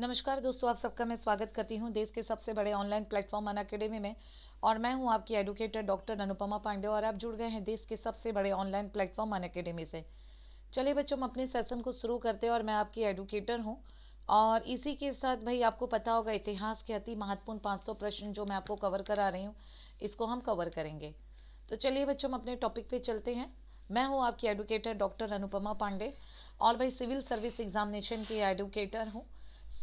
नमस्कार दोस्तों आप सबका मैं स्वागत करती हूं देश के सबसे बड़े ऑनलाइन प्लेटफॉर्म अन अकेडमी में और मैं हूं आपकी एडुकेटर डॉक्टर अनुपमा पांडे और आप जुड़ गए हैं देश के सबसे बड़े ऑनलाइन प्लेटफॉर्म अन अकेडमी से चलिए बच्चों हम अपने सेशन को शुरू करते हैं और मैं आपकी एडुकेटर हूँ और इसी के साथ भाई आपको पता होगा इतिहास के अति महत्वपूर्ण पाँच प्रश्न जो मैं आपको कवर करा रही हूँ इसको हम कवर करेंगे तो चलिए बच्चों हम अपने टॉपिक पे चलते हैं मैं हूँ आपकी एडुकेटर डॉक्टर अनुपमा पांडे और भाई सिविल सर्विस एग्जामिनेशन की एडुकेटर हूँ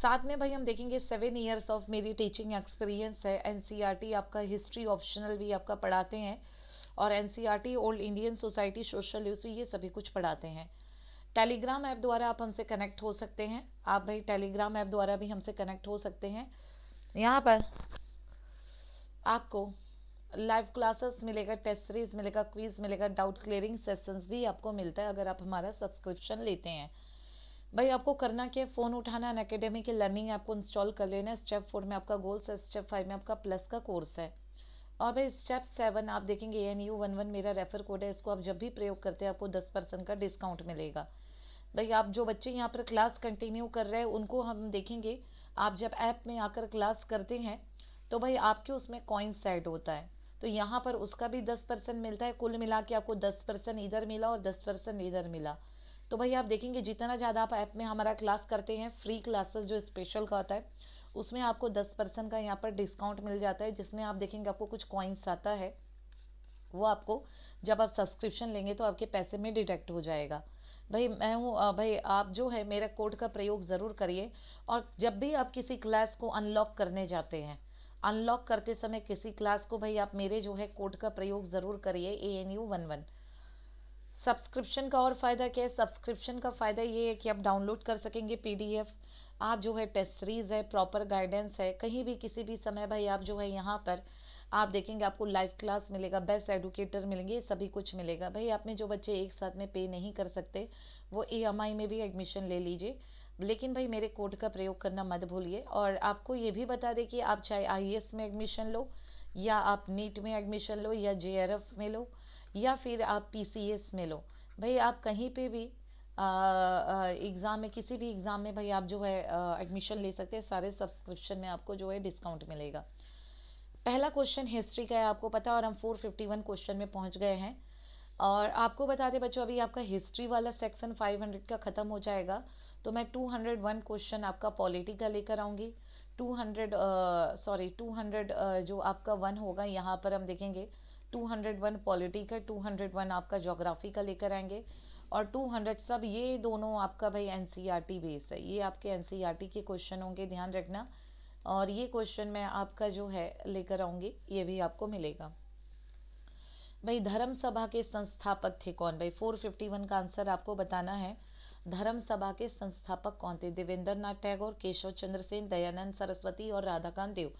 साथ में भाई हम देखेंगे सेवन ईयर्स ऑफ मेरी टीचिंग एक्सपीरियंस है एन e आपका हिस्ट्री ऑप्शनल भी आपका पढ़ाते हैं और an old Indian society social use ये सभी कुछ पढ़ाते हैं टेलीग्राम ऐप द्वारा आप हमसे कनेक्ट हो सकते हैं आप भाई टेलीग्राम ऐप द्वारा भी हमसे कनेक्ट हो सकते हैं यहाँ पर आपको लाइव क्लासेस मिलेगा टेस्ट सीरीज मिलेगा क्विज मिलेगा डाउट क्लियरिंग सेशंस भी आपको मिलता है अगर आप हमारा सब्सक्रिप्शन लेते हैं भाई आपको करना क्या है फ़ोन उठाना एन अकेडमी की लर्निंग आपको इंस्टॉल कर लेना है स्टेप फोर में आपका गोल्स है स्टेप फाइव में आपका प्लस का कोर्स है और भाई स्टेप सेवन आप देखेंगे A N U one one मेरा रेफर कोड है इसको आप जब भी प्रयोग करते हैं आपको दस परसेंट का डिस्काउंट मिलेगा भाई आप जो बच्चे यहाँ पर क्लास कंटिन्यू कर रहे हैं उनको हम देखेंगे आप जब ऐप में आकर क्लास करते हैं तो भाई आपके उसमें कॉइन्स ऐड होता है तो यहाँ पर उसका भी दस परसेंट मिलता है कुल मिला के आपको दस परसेंट इधर मिला और दस परसेंट इधर मिला तो भाई आप देखेंगे जितना ज़्यादा आप ऐप में हमारा क्लास करते हैं फ्री क्लासेस जो स्पेशल का होता है उसमें आपको दस परसेंट का यहाँ पर डिस्काउंट मिल जाता है जिसमें आप देखेंगे आपको कुछ कॉइन्स आता है वो आपको जब आप सब्सक्रिप्शन लेंगे तो आपके पैसे में डिडक्ट हो जाएगा भाई मैं हूँ भाई आप जो है मेरा कोड का प्रयोग ज़रूर करिए और जब भी आप किसी क्लास को अनलॉक करने जाते हैं अनलॉक करते समय किसी क्लास को भाई आप मेरे जो है कोड का प्रयोग ज़रूर करिए A N U one one subscription का और फ़ायदा क्या है सब्सक्रिप्शन का फ़ायदा ये है कि आप डाउनलोड कर सकेंगे पीडीएफ आप जो है टेस्ट सीरीज़ है प्रॉपर गाइडेंस है कहीं भी किसी भी समय भाई आप जो है यहाँ पर आप देखेंगे आपको लाइव क्लास मिलेगा बेस्ट एडुकेटर मिलेंगे सभी कुछ मिलेगा भाई आप में जो बच्चे एक साथ में पे नहीं कर सकते वो ई में भी एडमिशन ले लीजिए लेकिन भाई मेरे कोड का प्रयोग करना मत भूलिए और आपको ये भी बता दें कि आप चाहे आई में एडमिशन लो या आप नीट में एडमिशन लो या जे में लो या फिर आप पी में लो भाई आप कहीं पे भी एग्ज़ाम में किसी भी एग्ज़ाम में भाई आप जो है एडमिशन ले सकते हैं सारे सब्सक्रिप्शन में आपको जो है डिस्काउंट मिलेगा पहला क्वेश्चन हिस्ट्री का है आपको पता और हम 451 क्वेश्चन में पहुंच गए हैं और आपको बता दें बच्चों अभी आपका हिस्ट्री वाला सेक्शन 500 का ख़त्म हो जाएगा तो मैं 201 क्वेश्चन आपका पॉलिटी का लेकर आऊँगी 200 सॉरी uh, 200 uh, जो आपका वन होगा यहाँ पर हम देखेंगे 201 पॉलिटी का 201 आपका जोग्राफ़ी का लेकर आएंगे और 200 सब ये दोनों आपका भाई एन बेस e है ये आपके एन e के क्वेश्चन होंगे ध्यान रखना और ये क्वेश्चन मैं आपका जो है लेकर आऊँगी ये भी आपको मिलेगा भाई धर्म सभा के संस्थापक थे कौन भाई 451 का आंसर आपको बताना है धर्म सभा के संस्थापक कौन थे देवेंद्र नाथ टैगोर केशव चंद्र सेन दयानंद सरस्वती और राधाकांत देव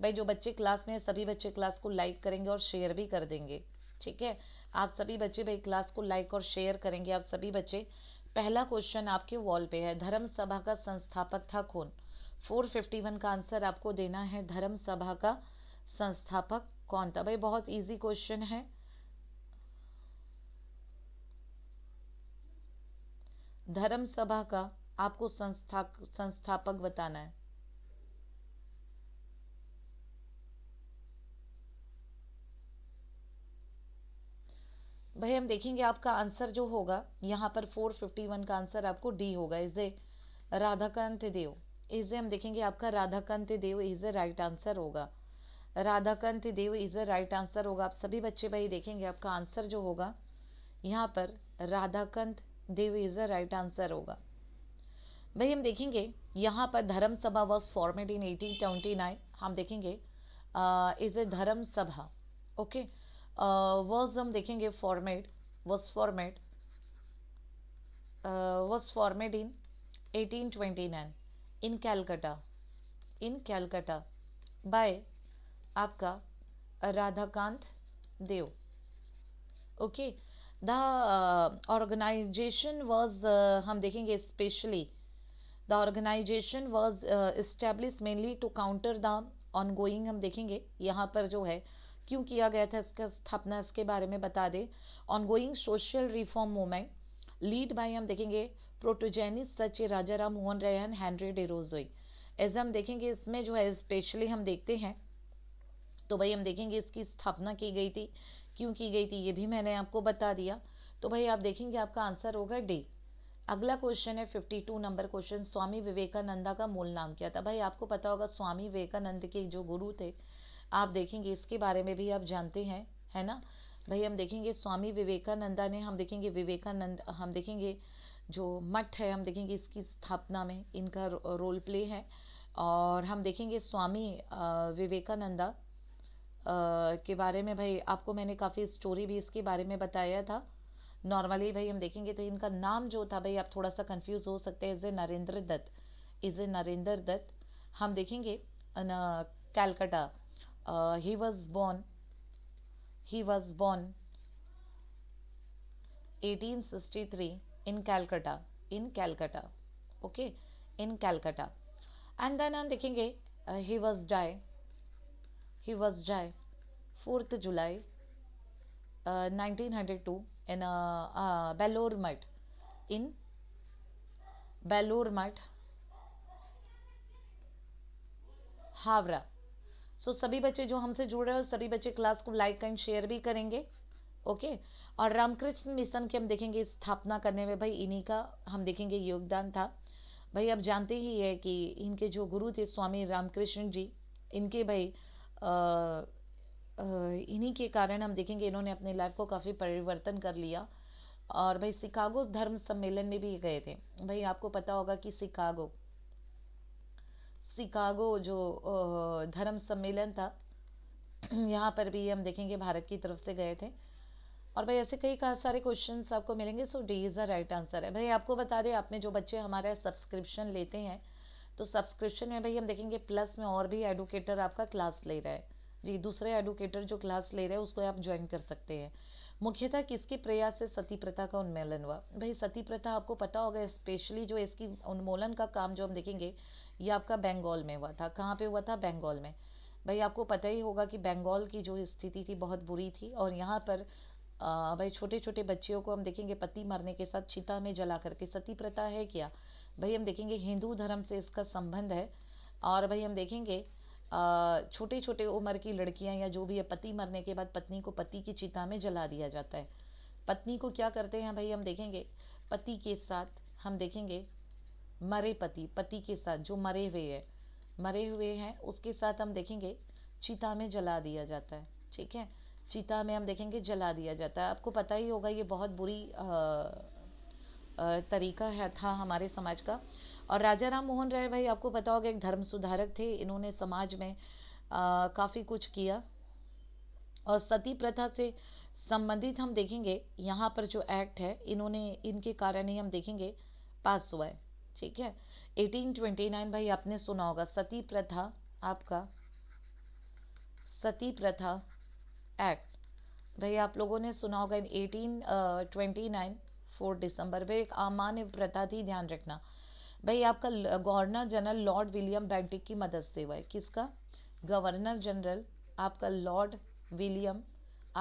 भाई जो बच्चे क्लास में सभी बच्चे क्लास को लाइक करेंगे और शेयर भी कर देंगे ठीक है आप सभी बच्चे भाई क्लास को लाइक और शेयर करेंगे आप सभी बच्चे पहला क्वेश्चन आपके वॉल पे है धर्म सभा का संस्थापक था कौन 451 का आंसर आपको देना है धर्म सभा का संस्थापक कौन था भाई बहुत इजी क्वेश्चन है धर्म सभा का आपको संस्था संस्थापक बताना है भाई हम देखेंगे आपका आंसर जो होगा यहाँ पर 451 का आंसर आपको डी होगा is a Radhakant Dev is a हम देखेंगे आपका Radhakant Dev is a right answer होगा Radhakant Dev is a right answer होगा आप सभी बच्चे भाई देखेंगे आपका आंसर जो होगा यहाँ पर Radhakant Dev is a right answer होगा भाई हम देखेंगे यहाँ पर Dharma Sabha was formed in eighteen twenty nine हम देखेंगे इज ए धर्म सभा ओके okay? वर्स हम देखेंगे formed was formed was formed in 1829 in Calcutta in Calcutta by आपका Radhakant Dev okay the organization was हम देखेंगे specially the organization was establish mainly to counter the ongoing हम देखेंगे यहाँ पर जो है uh, क्यों किया गया था इसका स्थापना इसके बारे में बता दें ongoing social reform movement lead by हम देखेंगे प्रोटोजेनिस सच राजा राम मोहन रेहन हैंनरी डेरोजोई ऐसे हम देखेंगे इसमें जो है स्पेशली हम देखते हैं तो भाई हम देखेंगे इसकी स्थापना की गई थी क्यों की गई थी ये भी मैंने आपको बता दिया तो भाई आप देखेंगे आपका आंसर होगा डी अगला क्वेश्चन है 52 नंबर क्वेश्चन स्वामी विवेकानंदा का मूल नाम क्या था भाई आपको पता होगा स्वामी विवेकानंद के जो गुरु थे आप देखेंगे इसके बारे में भी आप जानते हैं है ना भाई हम देखेंगे स्वामी विवेकानंदा ने हम देखेंगे विवेकानंद हम देखेंगे जो मठ है हम देखेंगे इसकी स्थापना में इनका रोल प्ले है और हम देखेंगे स्वामी विवेकानंदा के बारे में भाई आपको मैंने काफ़ी स्टोरी भी इसके बारे में बताया था नॉर्मली भाई हम देखेंगे तो इनका नाम जो था भाई आप थोड़ा सा कंफ्यूज हो सकते हैं is a Narendra Dutt is a Narendra Dutt हम देखेंगे Calcutta Uh, he was born he was born 1863 in Calcutta in Calcutta okay in Calcutta and then हम देखेंगे eh, uh, he was die he was die 4th July uh, 1902 in a uh, uh Mutt in Bellour Mutt Havra so so, सभी बच्चे जो हमसे जुड़ रहे हो सभी बच्चे क्लास को लाइक एंड शेयर भी करेंगे ओके okay? और रामकृष्ण मिशन की हम देखेंगे स्थापना करने में भाई इन्हीं का हम देखेंगे योगदान था भाई आप जानते ही है कि इनके जो गुरु थे स्वामी रामकृष्ण जी इनके भाई इन्हीं के कारण हम देखेंगे इन्होंने अपने लाइफ को काफ़ी परिवर्तन कर लिया और भाई शिकागो धर्म सम्मेलन में भी गए थे भाई आपको पता होगा कि शिकागो शिकागो जो धर्म सम्मेलन था यहाँ पर भी हम देखेंगे भारत की तरफ से गए थे और भाई ऐसे कई का सारे क्वेश्चन आपको मिलेंगे so D is the right answer है भाई आपको बता दें आप में जो बच्चे हमारे सब्सक्रिप्शन लेते हैं तो सब्सक्रिप्शन में भाई हम देखेंगे प्लस में और भी एडुकेटर आपका क्लास ले रहा है जी दूसरे एडुकेटर जो क्लास ले रहे हैं उसको आप ज्वाइन कर सकते हैं मुख्यतः किसके प्रयास से सती प्रथा का उन्मूलन हुआ भाई सती प्रथा आपको पता होगा स्पेशली जो इसकी उन्मूलन का काम जो हम देखेंगे ये आपका बंगाल में हुआ था कहाँ पे हुआ था बंगाल में भाई आपको पता ही होगा कि बंगाल की जो स्थिति थी बहुत बुरी थी और यहाँ पर आ, भाई छोटे छोटे बच्चियों को हम देखेंगे पति मरने के साथ चिता में जला करके सती प्रथा है क्या भाई हम देखेंगे हिंदू धर्म से इसका संबंध है और भाई हम देखेंगे छोटे छोटे उम्र की लड़कियां या जो भी है पति मरने के बाद पत्नी को पति की चिता में जला दिया जाता है पत्नी को क्या करते हैं भाई हम देखेंगे पति के साथ हम देखेंगे मरे पति पति के साथ जो मरे हुए है मरे हुए हैं उसके साथ हम देखेंगे चिता में जला दिया जाता है ठीक है चिता में हम देखेंगे जला दिया जाता है आपको पता ही होगा ये बहुत बुरी आ, आ, तरीका है था हमारे समाज का और राजा राम मोहन राय भाई आपको पता होगा एक धर्म सुधारक थे इन्होंने समाज में काफ़ी कुछ किया और सती प्रथा से संबंधित हम देखेंगे यहाँ पर जो एक्ट है इन्होंने इनके कारण ही हम देखेंगे पास हुआ है ठीक है 1829 भाई आपने सुना होगा सती प्रथा आपका सती प्रथा एक्ट भाई आप लोगों ने सुना होगा in eighteen twenty nine four December भाई एक अमान्य प्रथा थी ध्यान रखना भाई आपका governor general lord William Bentinck की मदद से हुआ है किसका गवर्नर जनरल आपका लॉर्ड विलियम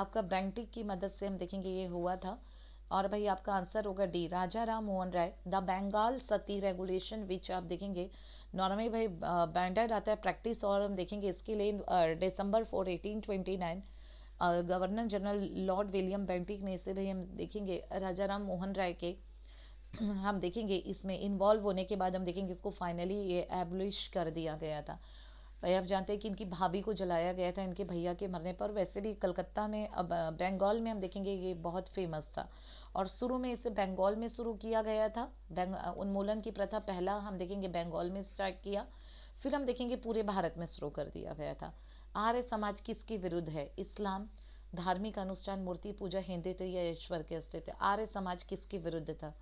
आपका बैंटिक की मदद से हम देखेंगे ये हुआ था और भाई आपका आंसर होगा D Raja Ram Mohan Roy the Bengal Sati regulation which आप देखेंगे नॉर्मली भाई बैंडर्ड आता है प्रैक्टिस और हम देखेंगे इसके लिए December four eighteen twenty nine governor general lord William Bentinck ने इसे भाई हम देखेंगे राजा राम मोहन राय के हम देखेंगे इसमें इन्वॉल्व होने के बाद हम देखेंगे इसको फाइनली ये एब्लिश कर दिया गया था भाई आप जानते हैं कि इनकी भाभी को जलाया गया था इनके भैया के मरने पर वैसे भी कलकत्ता में अब बंगाल में हम देखेंगे ये बहुत फेमस था और शुरू में इसे बंगाल में शुरू किया गया था उन्मूलन की प्रथा पहला हम देखेंगे बंगाल में स्टार्ट किया फिर हम देखेंगे पूरे भारत में शुरू कर दिया गया था आर्य समाज किसके विरुद्ध है इस्लाम धार्मिक अनुष्ठान मूर्ति पूजा हिंदित्व तो या ईश्वर के अस्तित्व आर्य समाज किसके विरुद्ध था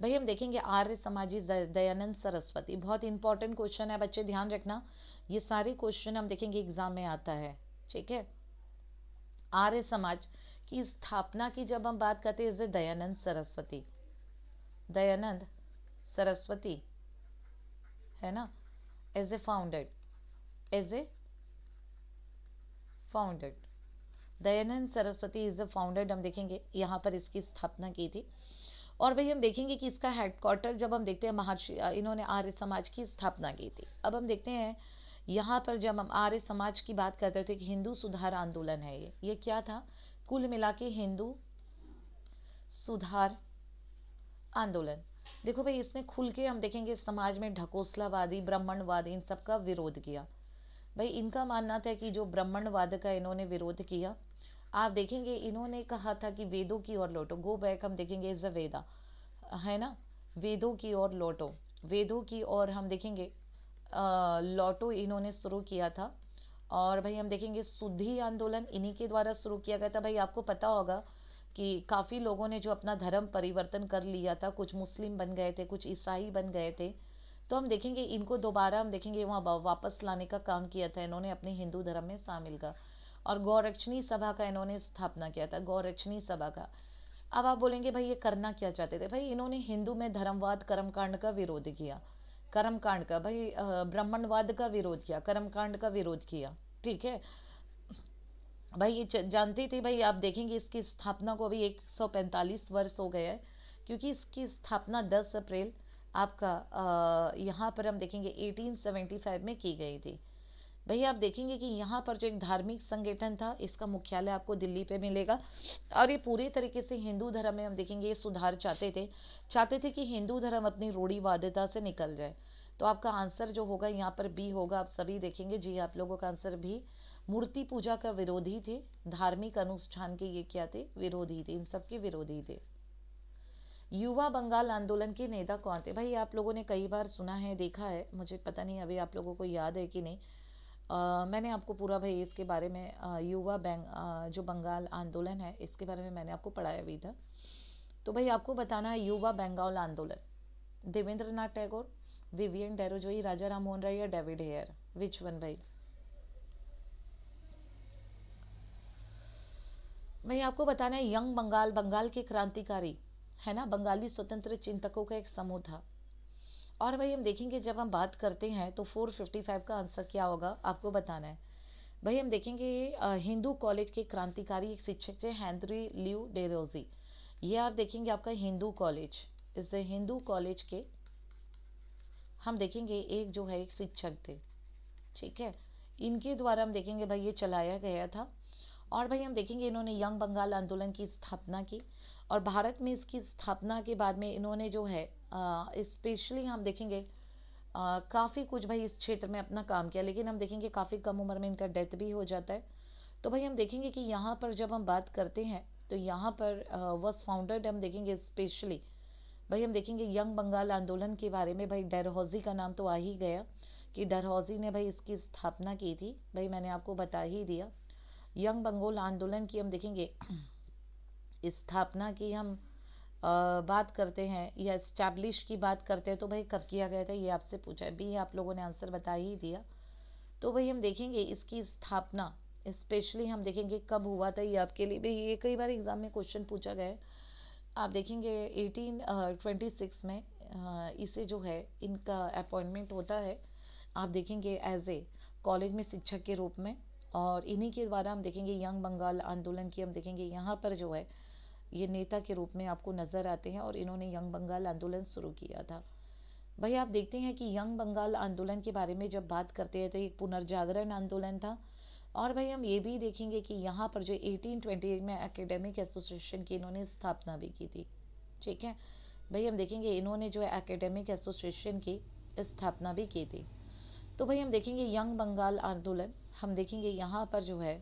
भाई हम देखेंगे आर्य समाजी दयानंद सरस्वती बहुत इंपॉर्टेंट क्वेश्चन है बच्चे ध्यान रखना ये सारे क्वेश्चन हम देखेंगे एग्जाम में आता है ठीक है आर्य समाज की स्थापना की जब हम बात करते हैं दयानंद सरस्वती दयानंद सरस्वती है ना as a founded as a founded Dayanand Saraswati is the founded हम देखेंगे यहाँ पर इसकी स्थापना की थी और भाई हम देखेंगे कि इसका हेडक्वार्टर जब हम देखते हैं महर्षि इन्होंने आर्य समाज की स्थापना की थी अब हम देखते हैं यहाँ पर जब हम आर्य समाज की बात करते थे तो कि हिंदू सुधार आंदोलन है ये ये क्या था कुल मिला के हिंदू सुधार आंदोलन देखो भाई इसने खुल के हम देखेंगे समाज में ढकोसलावादी ब्राह्मणवादी इन सब का विरोध किया भाई इनका मानना था कि जो ब्राह्मणवाद का इन्होंने विरोध किया आप देखेंगे इन्होंने कहा था कि वेदों की ओर लौटो गो बैक हम देखेंगे इज अ वेदा है ना वेदों की ओर लौटो वेदों की ओर हम देखेंगे लौटो इन्होंने शुरू किया था और भाई हम देखेंगे सुधी आंदोलन इन्हीं के द्वारा शुरू किया गया था भाई आपको पता होगा कि काफ़ी लोगों ने जो अपना धर्म परिवर्तन कर लिया था कुछ मुस्लिम बन गए थे कुछ ईसाई बन गए थे तो हम देखेंगे इनको दोबारा हम देखेंगे वहाँ वापस लाने का काम किया था इन्होंने अपने हिंदू धर्म में शामिल का और गौरक्षणी सभा का इन्होंने स्थापना किया था गौरक्षणी सभा का अब आप बोलेंगे भाई ये करना क्या चाहते थे भाई इन्होंने हिंदू में धर्मवाद कर्मकांड का विरोध किया कर्म कांड का भाई ब्राह्मणवाद का विरोध किया कर्म कांड का विरोध किया ठीक है भाई ये जानती थी भाई आप देखेंगे इसकी स्थापना को अभी 145 वर्ष हो गया है क्योंकि इसकी स्थापना 10 अप्रैल आपका यहाँ पर हम देखेंगे 1875 में की गई थी भैया आप देखेंगे कि यहाँ पर जो एक धार्मिक संगठन था इसका मुख्यालय आपको दिल्ली पे मिलेगा और ये पूरे तरीके से हिंदू धर्म में हम देखेंगे ये सुधार चाहते थे चाहते थे कि हिंदू धर्म अपनी रूढ़ीवाद्यता से निकल जाए तो आपका आंसर जो होगा यहाँ पर बी होगा आप सभी देखेंगे जी आप लोगों का आंसर भी मूर्ति पूजा का विरोधी थे धार्मिक अनुष्ठान के ये क्या थे विरोधी थे इन सब के विरोधी थे युवा बंगाल आंदोलन के नेता कौन थे भाई आप लोगों ने कई बार सुना है देखा है मुझे पता नहीं अभी आप लोगों को याद है कि नहीं मैंने आपको पूरा भाई इसके बारे में युवा बैंक जो बंगाल आंदोलन है इसके बारे में मैंने आपको पढ़ाया भी था तो भाई आपको बताना है युवा बंगाल आंदोलन देवेंद्र नाथ टैगोर विवियन डेरोजोई राजा राम मोहन राय या डेविड हेयर विच वन भाई भाई आपको बताना है यंग बंगाल बंगाल के क्रांतिकारी है ना बंगाली स्वतंत्र चिंतकों का एक समूह था और भाई हम देखेंगे जब हम बात करते हैं तो 455 का आंसर क्या होगा आपको बताना है भाई हम देखेंगे हिंदू कॉलेज के क्रांतिकारी एक शिक्षक थे हैंनरी ल्यू डेरोजी ये आप देखेंगे आपका हिंदू कॉलेज इस हिंदू कॉलेज के हम देखेंगे एक जो है एक शिक्षक थे ठीक है इनके द्वारा हम देखेंगे भाई ये चलाया गया था और भाई हम देखेंगे इन्होंने यंग बंगाल आंदोलन की स्थापना की और भारत में इसकी स्थापना के बाद में इन्होंने जो है स्पेशली हम देखेंगे काफ़ी कुछ भाई इस क्षेत्र में अपना काम किया लेकिन हम देखेंगे काफ़ी कम उम्र में इनका डेथ भी हो जाता है तो भाई हम देखेंगे कि यहाँ पर जब हम बात करते हैं तो यहाँ पर वॉज फाउंडेड हम देखेंगे स्पेशली भाई हम देखेंगे यंग बंगाल आंदोलन के बारे में भाई डरहौजी का नाम तो आ ही गया कि डरहौजी ने भाई इसकी स्थापना की थी भाई मैंने आपको बता ही दिया यंग बंगाल आंदोलन की हम देखेंगे स्थापना की हम आ, बात करते हैं या इस्टेब्लिश की बात करते हैं तो भाई कब किया गया था ये आपसे पूछा भी आप लोगों ने आंसर बता ही दिया तो भाई हम देखेंगे इसकी स्थापना स्पेशली हम देखेंगे कब हुआ था ये आपके लिए भाई ये कई बार एग्ज़ाम में क्वेश्चन पूछा गया है आप देखेंगे एटीन ट्वेंटी सिक्स में आ, इसे जो है इनका अपॉइंटमेंट होता है आप देखेंगे एज ए कॉलेज में शिक्षक के रूप में और इन्हीं के द्वारा हम देखेंगे यंग बंगाल आंदोलन की हम देखेंगे यहाँ पर जो है ये नेता के रूप में आपको नज़र आते हैं और इन्होंने यंग बंगाल आंदोलन शुरू किया था भाई आप देखते हैं कि यंग बंगाल आंदोलन के बारे में जब बात करते हैं तो एक पुनर्जागरण आंदोलन था और भाई हम ये भी देखेंगे कि यहाँ पर जो 1828 में एकेडमिक एसोसिएशन की इन्होंने स्थापना भी की थी ठीक है भाई हम देखेंगे इन्होंने जो है एकेडमिक एसोसिएशन की स्थापना भी की थी तो भाई हम देखेंगे यंग बंगाल आंदोलन हम देखेंगे यहाँ पर जो है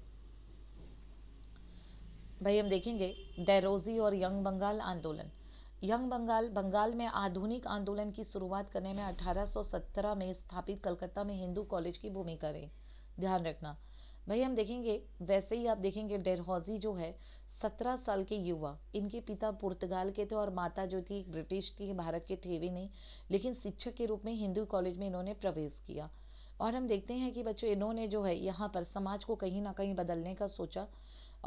भाई हम देखेंगे डेरोजी और यंग बंगाल आंदोलन यंग बंगाल बंगाल में आधुनिक आंदोलन की शुरुआत करने में 1817 में स्थापित कलकत्ता में हिंदू कॉलेज की भूमिका रही ध्यान रखना भाई हम देखेंगे वैसे ही आप देखेंगे डेरहोजी जो है सत्रह साल के युवा इनके पिता पुर्तगाल के थे और माता जो थी ब्रिटिश थी भारत के थे भी नहीं लेकिन शिक्षक के रूप में हिंदू कॉलेज में इन्होंने प्रवेश किया और हम देखते हैं कि बच्चों इन्होंने जो है यहाँ पर समाज को कहीं ना कहीं बदलने का सोचा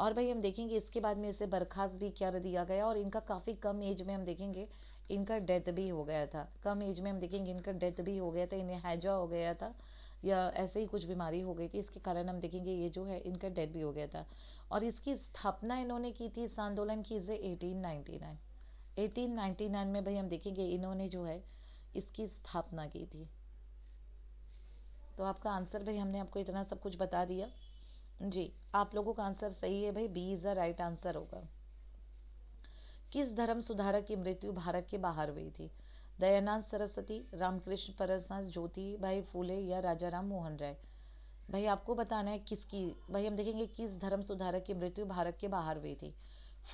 और भाई हम देखेंगे इसके बाद में इसे बर्खास्त भी कर दिया गया और इनका काफ़ी कम एज में हम देखेंगे इनका डेथ भी हो गया था कम एज में हम देखेंगे इनका डेथ भी हो गया था इन्हें हैजा हो गया था या ऐसे ही कुछ बीमारी हो गई थी इसके कारण हम देखेंगे ये जो है इनका डेथ भी हो गया था और इसकी स्थापना इन्होंने की थी इस आंदोलन की इसे 1899 1899 में भाई हम देखेंगे इन्होंने जो है इसकी स्थापना की थी तो आपका आंसर भाई हमने आपको इतना सब कुछ बता दिया जी आप लोगों का आंसर सही है भाई B is the right answer होगा किस धर्म सुधारक की मृत्यु भारत के बाहर हुई थी दयानंद सरस्वती रामकृष्ण परसनाथ ज्योति भाई फूले या राजा राम मोहन राय भाई आपको बताना है किसकी भाई हम देखेंगे किस धर्म सुधारक की मृत्यु भारत के बाहर हुई थी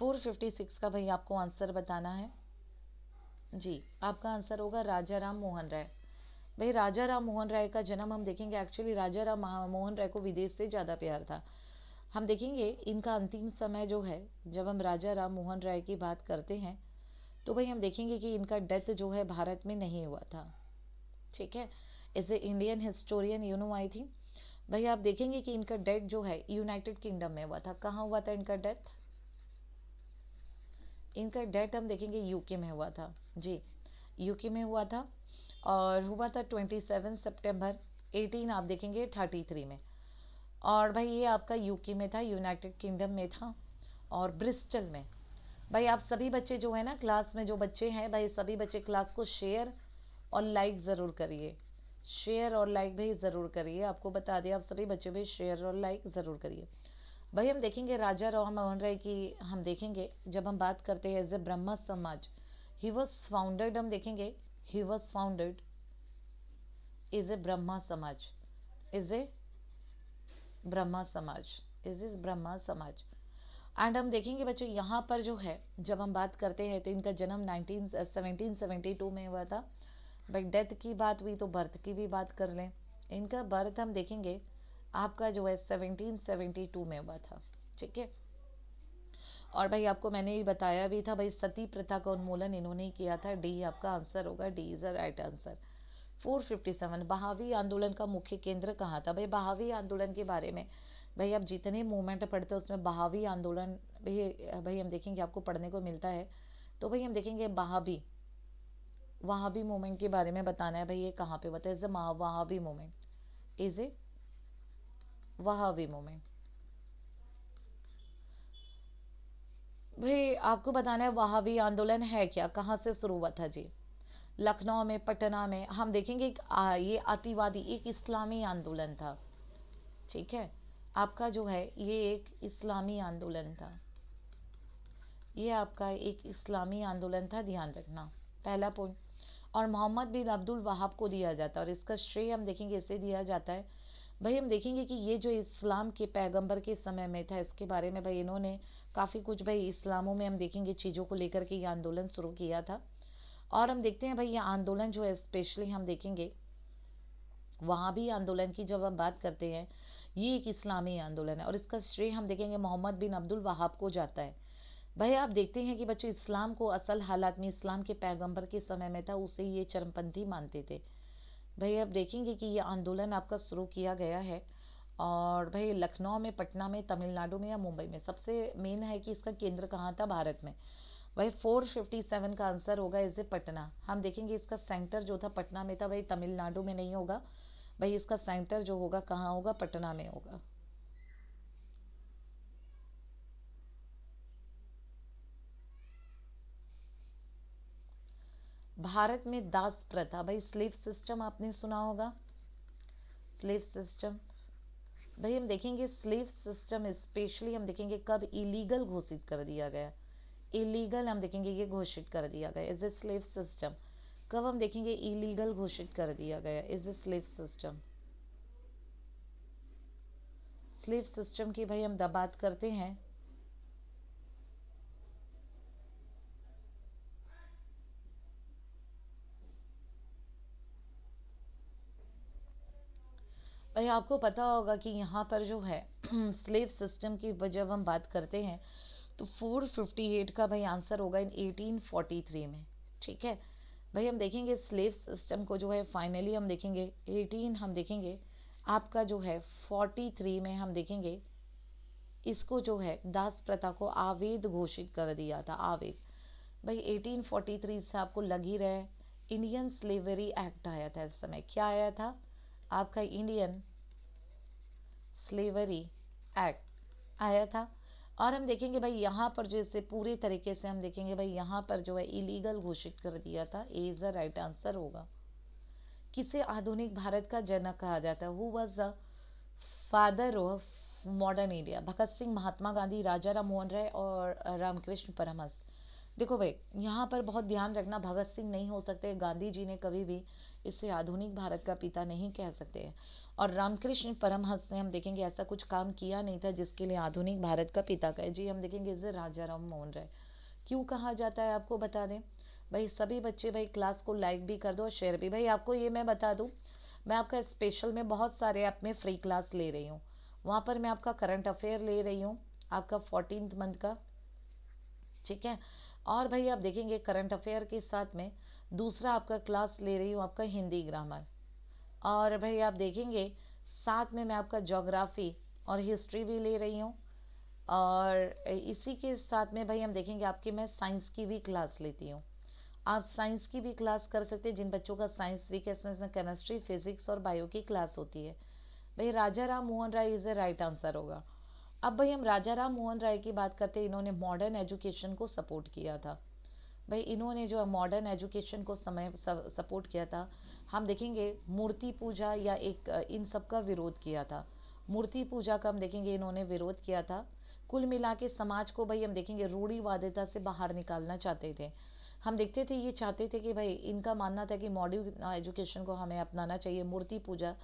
456 का भाई आपको आंसर बताना है जी आपका आंसर होगा राजा राम मोहन राय भाई राजा राम मोहन राय का जन्म हम देखेंगे एक्चुअली राजा राम मोहन राय को विदेश से ज़्यादा प्यार था हम देखेंगे इनका अंतिम समय जो है जब हम राजा राम मोहन राय की बात करते हैं तो भाई हम देखेंगे कि इनका डेथ जो है भारत में नहीं हुआ था ठीक है as a Indian historian you know आई थी भाई आप देखेंगे कि इनका डेथ जो है यूनाइटेड किंगडम में हुआ था कहाँ हुआ था इनका डेथ इनका डेथ हम देखेंगे यूके में हुआ था जी यूके में हुआ था और हुआ था ट्वेंटी सेवन सेप्टेम्बर एटीन आप देखेंगे थर्टी थ्री में और भाई ये आपका यूके में था यूनाइटेड किंगडम में था और ब्रिस्टल में भाई आप सभी बच्चे जो है ना क्लास में जो बच्चे हैं भाई सभी बच्चे क्लास को शेयर और लाइक ज़रूर करिए शेयर और लाइक भी ज़रूर करिए आपको बता दिया आप सभी बच्चे भी शेयर और लाइक ज़रूर करिए भाई हम देखेंगे राजा राव मोहन राय की हम देखेंगे जब हम बात करते हैं एज ए ब्रह्मा समाज ही वॉज फाउंडेड हम देखेंगे he was founded is a Brahma Samaj. Is a Brahma Samaj. Is is Brahma Samaj. And हम देखेंगे बच्चों यहाँ पर जो है जब हम बात करते हैं तो इनका जन्म सेवेंटी 1772 uh, में हुआ था बट डेथ की बात हुई तो बर्थ की भी बात कर लें इनका बर्थ हम देखेंगे आपका जो है 1772 में हुआ था ठीक है और भाई आपको मैंने ये बताया भी था भाई सती प्रथा का उन्मूलन इन्होंने ही किया था डी आपका आंसर होगा D is a right answer 457 Wahabi आंदोलन का मुख्य केंद्र कहाँ था भाई बहावी आंदोलन के बारे में भाई आप जितने मूवमेंट पढ़ते हो उसमें बहावी आंदोलन भी भाई हम देखेंगे आपको पढ़ने को मिलता है तो भाई हम देखेंगे बहावी वहावी मूवमेंट के बारे में बताना है भाई ये कहाँ पे बताए is a Wahabi movement is a Wahabi movement भाई आपको बताना है वहावी आंदोलन है क्या कहाँ से शुरू हुआ था जी लखनऊ में पटना में हम देखेंगे आ, ये अतिवादी एक इस्लामी आंदोलन था ठीक है आपका जो है ये एक इस्लामी आंदोलन था ये आपका एक इस्लामी आंदोलन था ध्यान रखना पहला पॉइंट और मोहम्मद बिन अब्दुल वहाब को दिया जाता है और इसका श्रेय हम देखेंगे इसे दिया जाता है भाई हम देखेंगे कि ये जो इस्लाम के पैगंबर के समय में था इसके बारे में भाई इन्होंने काफ़ी कुछ भाई इस्लामों में हम देखेंगे चीज़ों को लेकर के ये आंदोलन शुरू किया था और हम देखते हैं भाई ये आंदोलन जो है स्पेशली हम देखेंगे वहाँ भी आंदोलन की जब हम बात करते हैं ये एक इस्लामी आंदोलन है और इसका श्रेय हम देखेंगे मोहम्मद बिन अब्दुल वहाब को जाता है भाई आप देखते हैं कि बच्चों इस्लाम को असल हालात में इस्लाम के पैगंबर के समय में था उसे ये चरमपंथी मानते थे भाई आप देखेंगे कि ये आंदोलन आपका शुरू किया गया है और भाई लखनऊ में पटना में तमिलनाडु में या मुंबई में सबसे मेन है कि इसका केंद्र कहाँ था भारत में भाई सेवन का आंसर होगा इसे पटना हम देखेंगे इसका सेंटर जो था पटना में था भाई तमिलनाडु में नहीं होगा भाई इसका सेंटर जो होगा कहाँ होगा पटना में होगा भारत में दास प्रथा भाई स्लेव सिस्टम आपने सुना होगा स्लेव सिस्टम भाई हम देखेंगे स्लेव सिस्टम स्पेशली हम देखेंगे कब इलीगल घोषित कर दिया गया इलीगल हम देखेंगे ये घोषित कर दिया गया इज ए स्लेव सिस्टम कब हम देखेंगे इलीगल घोषित कर दिया गया is a slave system slave system की भाई हम बात करते हैं भाई आपको पता होगा कि यहाँ पर जो है स्लेव सिस्टम की जब हम बात करते हैं तो 458 का भाई आंसर होगा इन 1843 में ठीक है भाई हम देखेंगे स्लेव सिस्टम को जो है फाइनली हम देखेंगे 18 हम देखेंगे आपका जो है 43 में हम देखेंगे इसको जो है दास प्रथा को आवेद घोषित कर दिया था आवेद भाई 1843 से आपको लग ही रहा है इंडियन स्लेवरी एक्ट आया था इस समय क्या आया था आपका इंडियन स्लेवरी एक्ट आया था और हम देखेंगे भाई यहाँ पर जो इसे पूरी तरीके से हम देखेंगे भाई यहाँ पर जो है इलीगल घोषित कर दिया था A is the right answer होगा किसे आधुनिक भारत का जनक कहा जाता है who was the father of modern India Bhagat Singh Mahatma Gandhi Raja Ram Mohan Roy और रामकृष्ण परमहंस देखो भाई यहाँ पर बहुत ध्यान रखना भगत सिंह नहीं हो सकते गांधी जी ने कभी भी इसे आधुनिक भारत का पिता नहीं कह सकते और रामकृष्ण परमहंस ने हम देखेंगे ऐसा कुछ काम किया नहीं था जिसके लिए आधुनिक भारत का पिता कहे जी हम देखेंगे इसे राजा राम मोहन राय क्यों कहा जाता है आपको बता दें भाई सभी बच्चे भाई क्लास को लाइक भी कर दो और शेयर भी भाई आपको ये मैं बता दूँ मैं आपका स्पेशल में बहुत सारे ऐप में फ्री क्लास ले रही हूँ वहाँ पर मैं आपका करंट अफेयर ले रही हूँ आपका फोर्टीन मंथ का ठीक है और भाई आप देखेंगे करंट अफेयर के साथ में दूसरा आपका क्लास ले रही हूँ आपका हिंदी ग्रामर और भाई आप देखेंगे साथ में मैं आपका जोग्राफ़ी और हिस्ट्री भी ले रही हूँ और इसी के साथ में भाई हम देखेंगे आपकी मैं साइंस की भी क्लास लेती हूँ आप साइंस की भी क्लास कर सकते हैं जिन बच्चों का साइंस वीक है इसमें केमिस्ट्री फिजिक्स और बायो की क्लास होती है भाई Raja Ram Mohan Roy is the right answer होगा अब भाई हम राजा राम मोहन राय की बात करते हैं इन्होंने मॉडर्न एजुकेशन को सपोर्ट किया था भाई इन्होंने जो मॉडर्न एजुकेशन को समय सपोर्ट किया था हम देखेंगे मूर्ति पूजा या एक इन सब का विरोध किया था मूर्ति पूजा का हम देखेंगे इन्होंने विरोध किया था कुल मिला के समाज को भाई हम देखेंगे रूढ़ीवादिता से बाहर निकालना चाहते थे हम देखते थे ये चाहते थे कि भाई इनका मानना था कि मॉडर्न एजुकेशन को हमें अपनाना चाहिए मूर्ति पूजा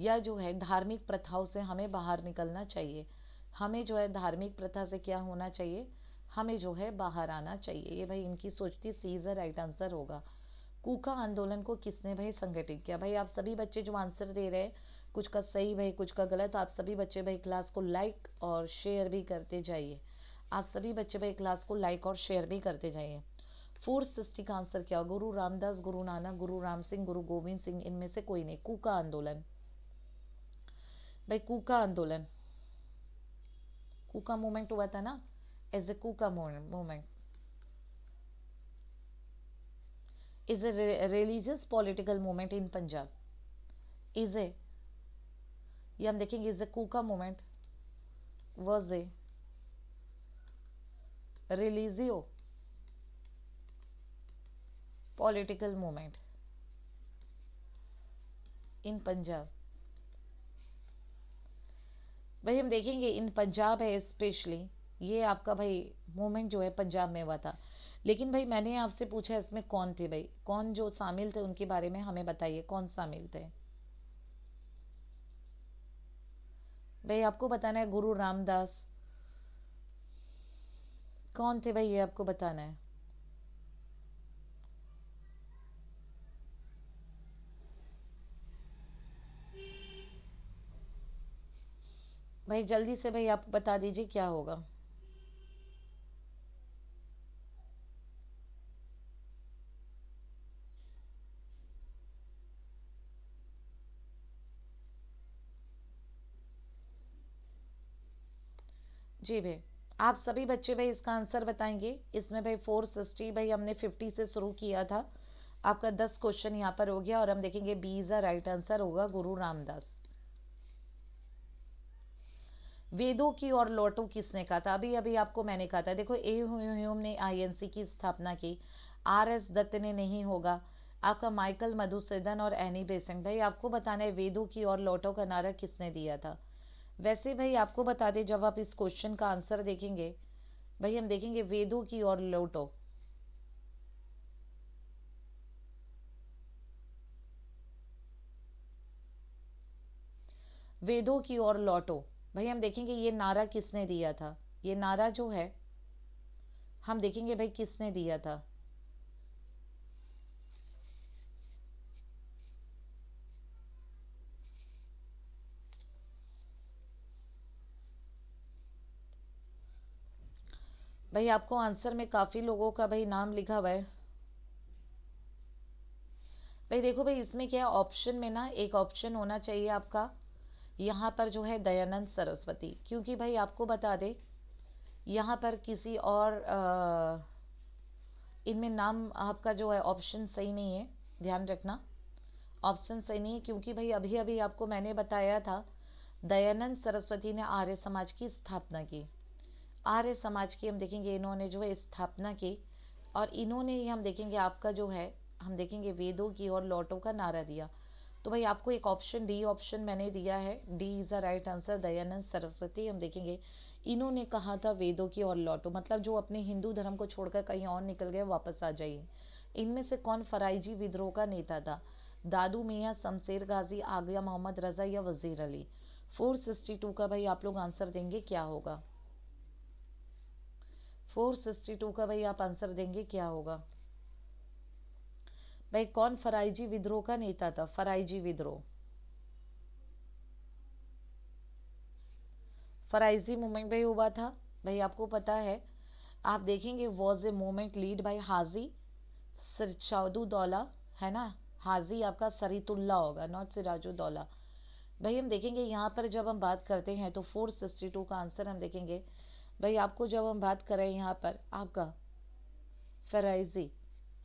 या जो है धार्मिक प्रथाओं से हमें बाहर निकलना चाहिए हमें जो है धार्मिक प्रथा से क्या होना चाहिए हमें जो है बाहर आना चाहिए ये भाई इनकी सोच थी C is the right answer होगा कूका आंदोलन को किसने भाई संगठित किया भाई आप सभी बच्चे जो आंसर दे रहे हैं कुछ का सही भाई कुछ का गलत आप सभी बच्चे भाई क्लास को लाइक और शेयर भी करते जाइए आप सभी बच्चे भाई क्लास को लाइक और शेयर भी करते जाइए फोर्थ सिक्सटी का आंसर क्या गुरु रामदास गुरु नानक गुरु राम सिंह गुरु गोविंद सिंह इनमें से कोई नहीं कूका आंदोलन भाई कूका आंदोलन कूका मूवमेंट हुआ था ना is the KUKA movement is a re religious political movement in Punjab is a ये हम देखेंगे is the Kuka movement was a religio political movement in Punjab भाई हम देखेंगे इन पंजाब है स्पेशली ये आपका भाई मूवमेंट जो है पंजाब में हुआ था लेकिन भाई मैंने आपसे पूछा इसमें कौन थे भाई कौन जो शामिल थे उनके बारे में हमें बताइए कौन शामिल थे भाई आपको बताना है गुरु रामदास कौन थे भाई ये आपको बताना है भाई जल्दी से भाई आप बता दीजिए क्या होगा जी भाई आप सभी बच्चे भाई इसका आंसर बताएंगे इसमें भाई फोर सिक्सटी भाई हमने फिफ्टी से शुरू किया था आपका दस क्वेश्चन यहाँ पर हो गया और हम देखेंगे B is the right answer होगा गुरु रामदास वेदों की और लोटो किसने कहा था अभी अभी आपको मैंने कहा था देखो ए ह्यूम ने आईएनसी की स्थापना की आर एस दत्त ने नहीं होगा आपका माइकल मधुसूदन और एनी बेसेंट भाई आपको बताना है वेदों की और लौटों का नारा किसने दिया था वैसे भाई आपको बता दें जब आप इस क्वेश्चन का आंसर देखेंगे भाई हम देखेंगे वेदों की ओर लौटो वेदों की ओर लौटो भाई हम देखेंगे ये नारा किसने दिया था ये नारा जो है हम देखेंगे भाई किसने दिया था भाई आपको आंसर में काफ़ी लोगों का भाई नाम लिखा हुआ है भाई देखो भाई इसमें क्या है ऑप्शन में ना एक ऑप्शन होना चाहिए आपका यहाँ पर जो है दयानंद सरस्वती क्योंकि भाई आपको बता दे यहाँ पर किसी और इनमें नाम आपका जो है ऑप्शन सही नहीं है ध्यान रखना ऑप्शन सही नहीं है क्योंकि भाई अभी अभी आपको मैंने बताया था दयानंद सरस्वती ने आर्य समाज की स्थापना की आर्य समाज की हम देखेंगे इन्होंने जो है स्थापना की और इन्होंने ही हम देखेंगे आपका जो है हम देखेंगे वेदों की और लौटों का नारा दिया तो भाई आपको एक ऑप्शन डी ऑप्शन मैंने दिया है D is the right answer Dayanand Saraswati हम देखेंगे इन्होंने कहा था वेदों की और लौटो मतलब जो अपने हिंदू धर्म को छोड़कर कहीं और निकल गए वापस आ जाइए इनमें से कौन फराइजी विद्रोह का नेता था दादू मियाँ शमशेर गाजी आगया मोहम्मद रज़ा या वज़ीर अली फोर सिक्सटी टू का भाई आप लोग आंसर देंगे क्या होगा फोर सिक्सटी टू का भाई आप आंसर देंगे क्या होगा भाई कौन फराइजी विद्रोह का नेता था फराइजी विद्रोह फराइजी मूवमेंट भाई हुआ था भाई आपको पता है आप देखेंगे was a movement lead by Haji Daula है ना हाजी आपका सरितुल्ला होगा नॉट सिराजुद्दौला भाई हम देखेंगे यहाँ पर जब हम बात करते हैं तो फोर सिक्सटी टू का आंसर हम देखेंगे भाई आपको जब हम बात करें यहाँ पर आपका फ़राइजी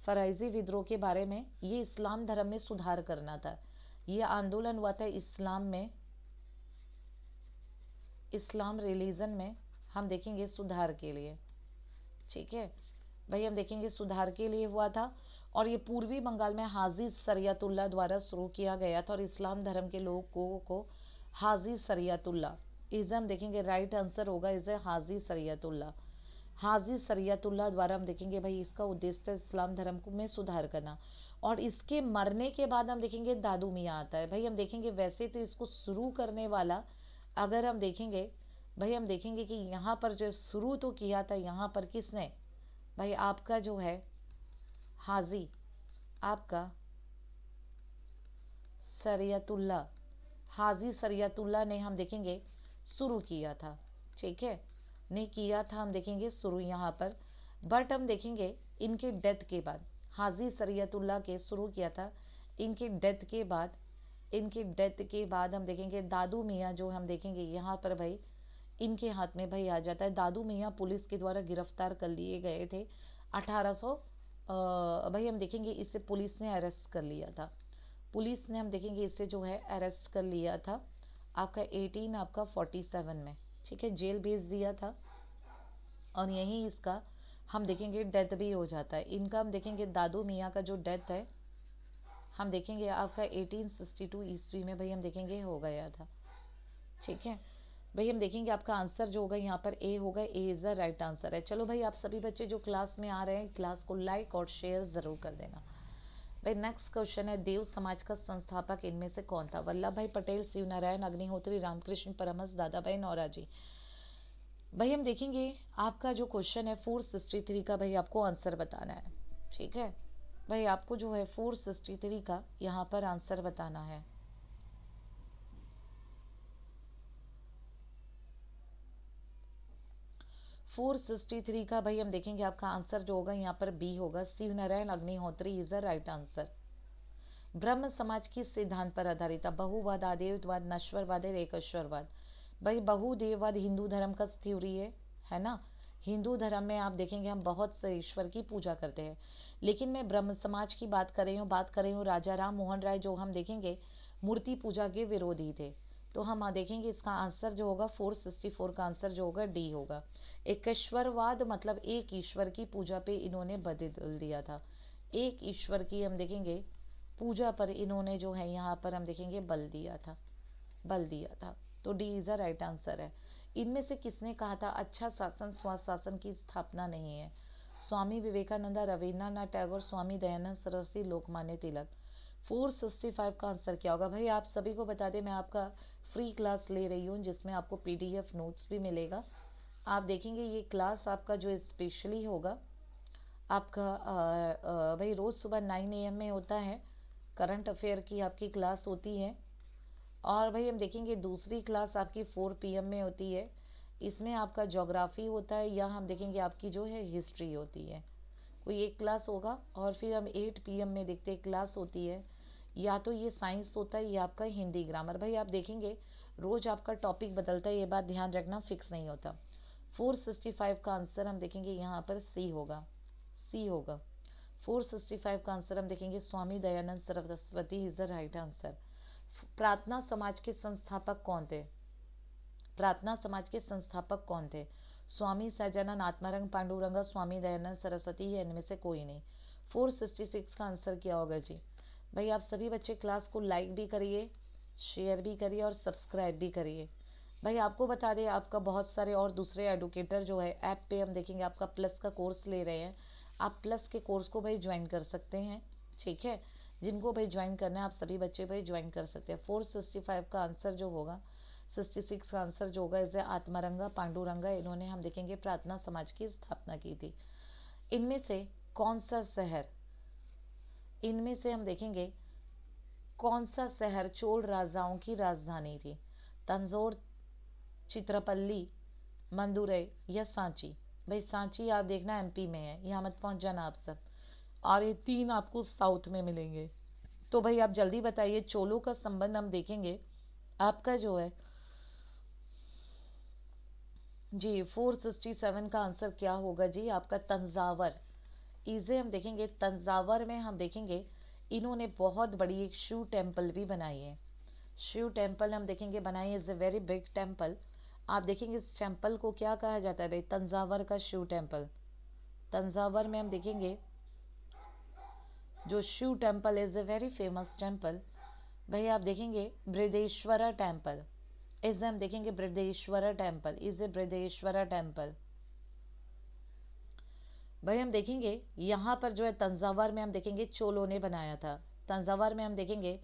फ़राइजी विद्रोह के बारे में ये इस्लाम धर्म में सुधार करना था ये आंदोलन हुआ था इस्लाम में इस्लाम रिलीजन में हम देखेंगे सुधार के लिए ठीक है भाई हम देखेंगे सुधार के लिए हुआ था और ये पूर्वी बंगाल में हाजी सरियातुल्ला द्वारा शुरू किया गया था और इस्लाम धर्म के लोगों को हाजी सरियातुल्ला इसे हम देखेंगे राइट आंसर होगा इसे हाजी सरयतुल्ला हाजी सरयतुल्ला द्वारा हम देखेंगे भाई इसका उद्देश्य इस्लाम धर्म को में सुधार करना और इसके मरने के बाद हम देखेंगे दादू मियाँ आता है भाई हम देखेंगे वैसे तो इसको शुरू करने वाला अगर हम देखेंगे भाई हम देखेंगे कि यहाँ पर जो शुरू तो किया था यहाँ पर किसने भाई आपका जो है हाजी आपका सरयतुल्ला हाजी सरयतुल्ला ने हम देखेंगे शुरू किया था ठीक है नहीं किया था हम देखेंगे शुरू यहाँ पर बट हम देखेंगे इनके डेथ के बाद हाजी सरयतुल्ला के शुरू किया था इनके डेथ के बाद इनके डेथ के बाद हम देखेंगे दादू मियाँ जो हम देखेंगे यहाँ पर भाई इनके हाथ में भाई आ जाता है दादू मियाँ पुलिस के द्वारा गिरफ्तार कर लिए गए थे अठारह भाई हम देखेंगे इससे पुलिस ने अरेस्ट कर लिया था पुलिस ने हम देखेंगे इससे जो है अरेस्ट कर लिया था आपका 18 आपका 47 में ठीक है जेल भेज दिया था और यही इसका हम देखेंगे डेथ भी हो जाता है इनका हम देखेंगे दादू मियाँ का जो डेथ है हम देखेंगे आपका 1862 ईस्वी में भाई हम देखेंगे हो गया था ठीक है भाई हम देखेंगे आपका आंसर जो होगा यहाँ पर ए होगा A is the right answer है चलो भाई आप सभी बच्चे जो क्लास में आ रहे हैं क्लास को लाइक और शेयर ज़रूर कर देना भाई नेक्स्ट क्वेश्चन है देव समाज का संस्थापक इनमें से कौन था वल्लभ भाई पटेल शिव नारायण अग्निहोत्री रामकृष्ण परमस दादा भाई नौराजी भाई हम देखेंगे आपका जो क्वेश्चन है फोर सिक्सटी थ्री का भाई आपको आंसर बताना है ठीक है भाई आपको जो है फोर सिक्सटी थ्री का यहाँ पर आंसर बताना है फोर सिक्सटी थ्री का भाई हम देखेंगे आपका आंसर जो होगा यहाँ पर बी होगा Shiv Narayan Agnihotri is the right answer Brahmo Samaj के सिद्धांत पर आधारित है बहुवाद आदेववाद नश्वरवाद है एकश्वरवाद भाई बहुदेववाद हिंदू धर्म का थ्योरी है है ना हिंदू धर्म में आप देखेंगे हम बहुत से ईश्वर की पूजा करते हैं लेकिन मैं ब्रह्म समाज की बात कर रही हूँ बात कर रही हूँ राजा राम मोहन राय जो हम देखेंगे मूर्ति पूजा के विरोधी थे तो हम देखेंगे इसका आंसर जो होगा 464 का आंसर जो होगा डी होगा एकश्वरवाद मतलब एक ईश्वर की पूजा पे इन्होंने बदल दिया था एक ईश्वर की हम देखेंगे पूजा पर इन्होंने जो है यहाँ पर हम देखेंगे बल दिया था बल दिया था तो D is a right answer है इनमें से किसने कहा था अच्छा शासन स्वास्थ्य शासन की स्थापना नहीं है स्वामी विवेकानंदा रविन्द्रनाथ टैगोर स्वामी दयानंद सरस्वती लोकमान्य तिलक 465 का आंसर क्या होगा भाई आप सभी को बता दें मैं आपका फ्री क्लास ले रही हूँ जिसमें आपको पीडीएफ नोट्स भी मिलेगा आप देखेंगे ये क्लास आपका जो स्पेशली होगा आपका भाई रोज़ सुबह नाइन ए में होता है करंट अफेयर की आपकी क्लास होती है और भाई हम देखेंगे दूसरी क्लास आपकी फोर पी में होती है इसमें आपका जोग्राफ़ी होता है या हम देखेंगे आपकी जो है हिस्ट्री होती है कोई एक क्लास होगा और फिर हम एट पी में देखते क्लास होती है या तो ये साइंस होता है या आपका हिंदी ग्रामर भाई आप देखेंगे रोज आपका टॉपिक बदलता है ये बात ध्यान रखना फिक्स नहीं होता 465 का आंसर हम देखेंगे यहाँ पर सी होगा सी होगा 465 का आंसर हम देखेंगे Swami Dayanand Saraswati is the right answer Prarthana Samaj के संस्थापक कौन थे प्रार्थना समाज के संस्थापक कौन थे स्वामी सहजानंद आत्मारंग पांडुरंगा स्वामी दयानंद सरस्वती इनमें से कोई नहीं 466 का आंसर क्या होगा जी भाई आप सभी बच्चे क्लास को लाइक भी करिए शेयर भी करिए और सब्सक्राइब भी करिए भाई आपको बता दें आपका बहुत सारे और दूसरे एडुकेटर जो है ऐप पे हम देखेंगे आपका प्लस का कोर्स ले रहे हैं आप प्लस के कोर्स को भाई ज्वाइन कर सकते हैं ठीक है जिनको भाई ज्वाइन करना है आप सभी बच्चे भाई ज्वाइन कर सकते हैं फोर सिक्सटी फाइव का आंसर जो होगा सिक्सटी सिक्स का आंसर जो होगा इसे आत्मारंगा पांडुरंगा इन्होंने हम देखेंगे प्रार्थना समाज की स्थापना की थी इनमें से कौन सा शहर इनमें से हम देखेंगे कौन सा शहर चोल राजाओं की राजधानी थी तंजोर चित्रपल्ली मंदुरई या सांची भाई सांची आप देखना एमपी में है यहाँ मत पहुँच जाना आप सब और ये तीन आपको साउथ में मिलेंगे तो भाई आप जल्दी बताइए चोलों का संबंध हम देखेंगे आपका जो है जी फोर सिक्सटी सेवन का आंसर क्या होगा जी आपका तंजावर इसे हम देखेंगे तंजावर में हम देखेंगे इन्होंने बहुत बड़ी एक शिव टेम्पल भी बनाई है शिव टेम्पल हम देखेंगे बनाई is a very big temple आप देखेंगे इस टेम्पल को क्या कहा जाता है भाई तंजावर का शिव टेम्पल तंजावर में हम देखेंगे जो Shiv temple is a very famous temple भाई आप देखेंगे बृदेश्वरा टेम्पल इसे हम देखेंगे Brihadeeswara temple is a Brihadeeswara temple भाई हम देखेंगे यहाँ पर जो है तंजावर में हम देखेंगे चोलों ने बनाया था तंजावर में हम देखेंगे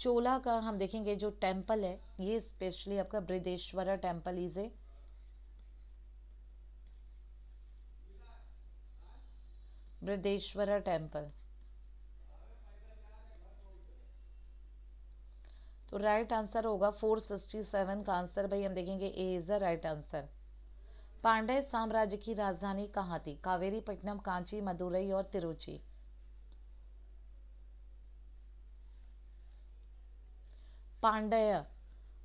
चोला का हम देखेंगे जो टेम्पल है ये स्पेशली आपका Brihadeeswara temple is a Brihadeeswara temple तो राइट आंसर होगा 467 का आंसर भाई हम देखेंगे A is the right answer Pandya साम्राज्य की राजधानी कहाँ थी कावेरीपट्टनम कांची मदुरई और तिरुचि पांडेय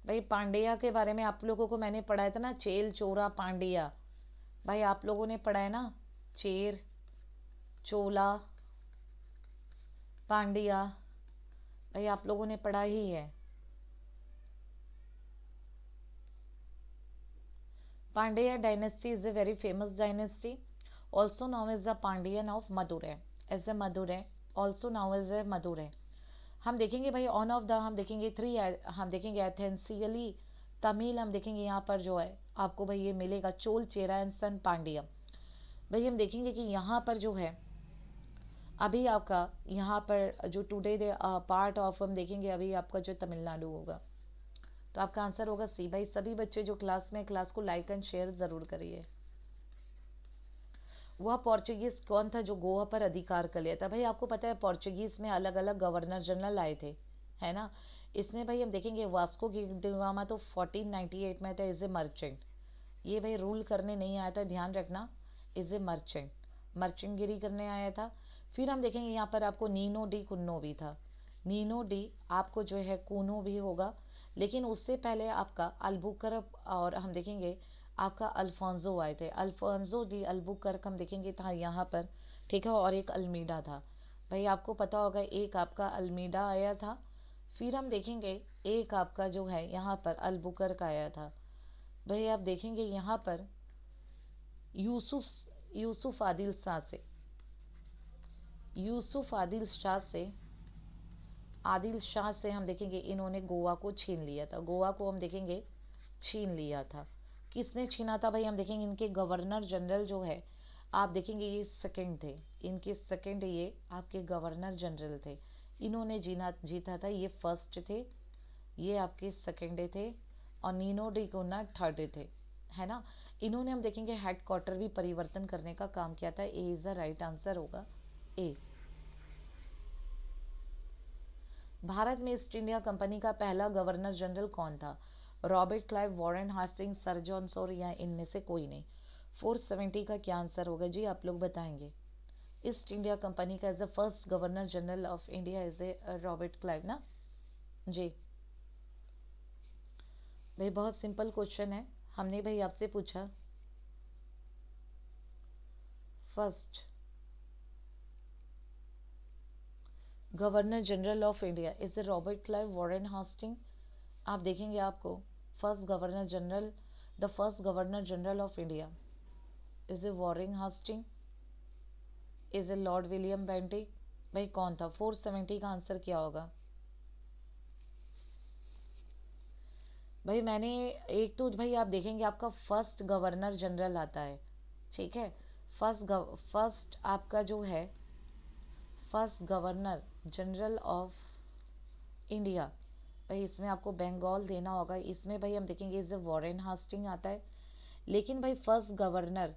भाई पांडेया के बारे में आप लोगों को मैंने पढ़ाया था तो ना चेल चोरा पांडिया भाई आप लोगों ने पढ़ा है ना चेर चोला पांडिया भाई आप लोगों ने पढ़ा ही है Pandya dynasty is a very famous dynasty, also known as the Pandyan of Madurai. As a Madurai, also known as a Madurai. हम देखेंगे भाई ऑन ऑफ द हम देखेंगे थ्री हम देखेंगे एथेंसियली तमिल हम देखेंगे यहाँ पर जो है आपको भाई ये मिलेगा चोल चेरा एंड सन पांडियम भाई हम देखेंगे कि यहाँ पर जो है अभी आपका यहाँ पर जो टुडे पार्ट ऑफ हम देखेंगे अभी आपका जो तमिलनाडु होगा तो आपका आंसर होगा सी भाई सभी बच्चे जो क्लास में क्लास को लाइक एंड शेयर ज़रूर करिए वह पोर्चुगीज कौन था जो गोवा पर अधिकार कर लिया था भाई आपको पता है पोर्चुगीज में अलग अलग गवर्नर जनरल आए थे है ना इसमें भाई हम देखेंगे वास्को डिगामा तो 1498 में था इज़ ए मर्चेंट ये भाई रूल करने नहीं आया था ध्यान रखना इज़ ए मर्चेंट मर्चेंट गिरी करने आया था फिर हम देखेंगे यहाँ पर आपको नीनो डी कुन्नो भी था नीनो डी आपको जो है कूनो भी होगा लेकिन उससे पहले आपका अलबुकर और हम देखेंगे आपका अल्फांजो आए थे अल्फांजो डी अल्बुकर हम देखेंगे था यहाँ पर ठीक है और एक अलमीडा था भाई आपको पता होगा एक आपका अलमीडा आया था फिर हम देखेंगे एक आपका जो है यहाँ पर अलबुकर का आया था भाई आप देखेंगे यहाँ पर यूसुफ यूसुफ आदिल शाह से यूसुफ आदिल शाह से आदिल शाह से हम देखेंगे इन्होंने गोवा को छीन लिया था गोवा को हम देखेंगे छीन लिया था किसने छीना था भाई हम देखेंगे इनके गवर्नर जनरल जो है आप देखेंगे ये सेकेंड थे इनके सेकेंड ये आपके गवर्नर जनरल थे इन्होंने जीना जीता था ये फर्स्ट थे ये आपके सेकेंडे थे और नीनो डिगोना थर्ड थे है ना इन्होंने हम देखेंगे हेड क्वार्टर भी परिवर्तन करने का काम किया था A is the right answer होगा ए भारत में ईस्ट इंडिया कंपनी का पहला गवर्नर जनरल कौन था Robert Clive Warren Hastings sir John Shore या इनमें से कोई नहीं फोर सेवेंटी का क्या आंसर होगा जी आप लोग बताएंगे ईस्ट इंडिया कंपनी का as the first governor general of India as a Robert Clive ना जी भाई बहुत सिंपल क्वेश्चन है हमने भाई आपसे पूछा first governor general of India इसे रॉबर्ट क्लाइव वॉरेन हास्टिंग आप देखेंगे आपको first governor general the first governor general of India इसे Warren Hastings A lord William Bentinck भाई कौन था फोर सेवेंटी का आंसर क्या होगा भाई मैंने एक तो भाई आप देखेंगे आपका फर्स्ट गवर्नर जनरल आता है ठीक है फर्स्ट फर्स्ट आपका जो है first governor general of India भाई इसमें आपको बंगाल देना होगा इसमें भाई हम देखेंगे इज वॉरेन हास्टिंग आता है लेकिन भाई फर्स्ट गवर्नर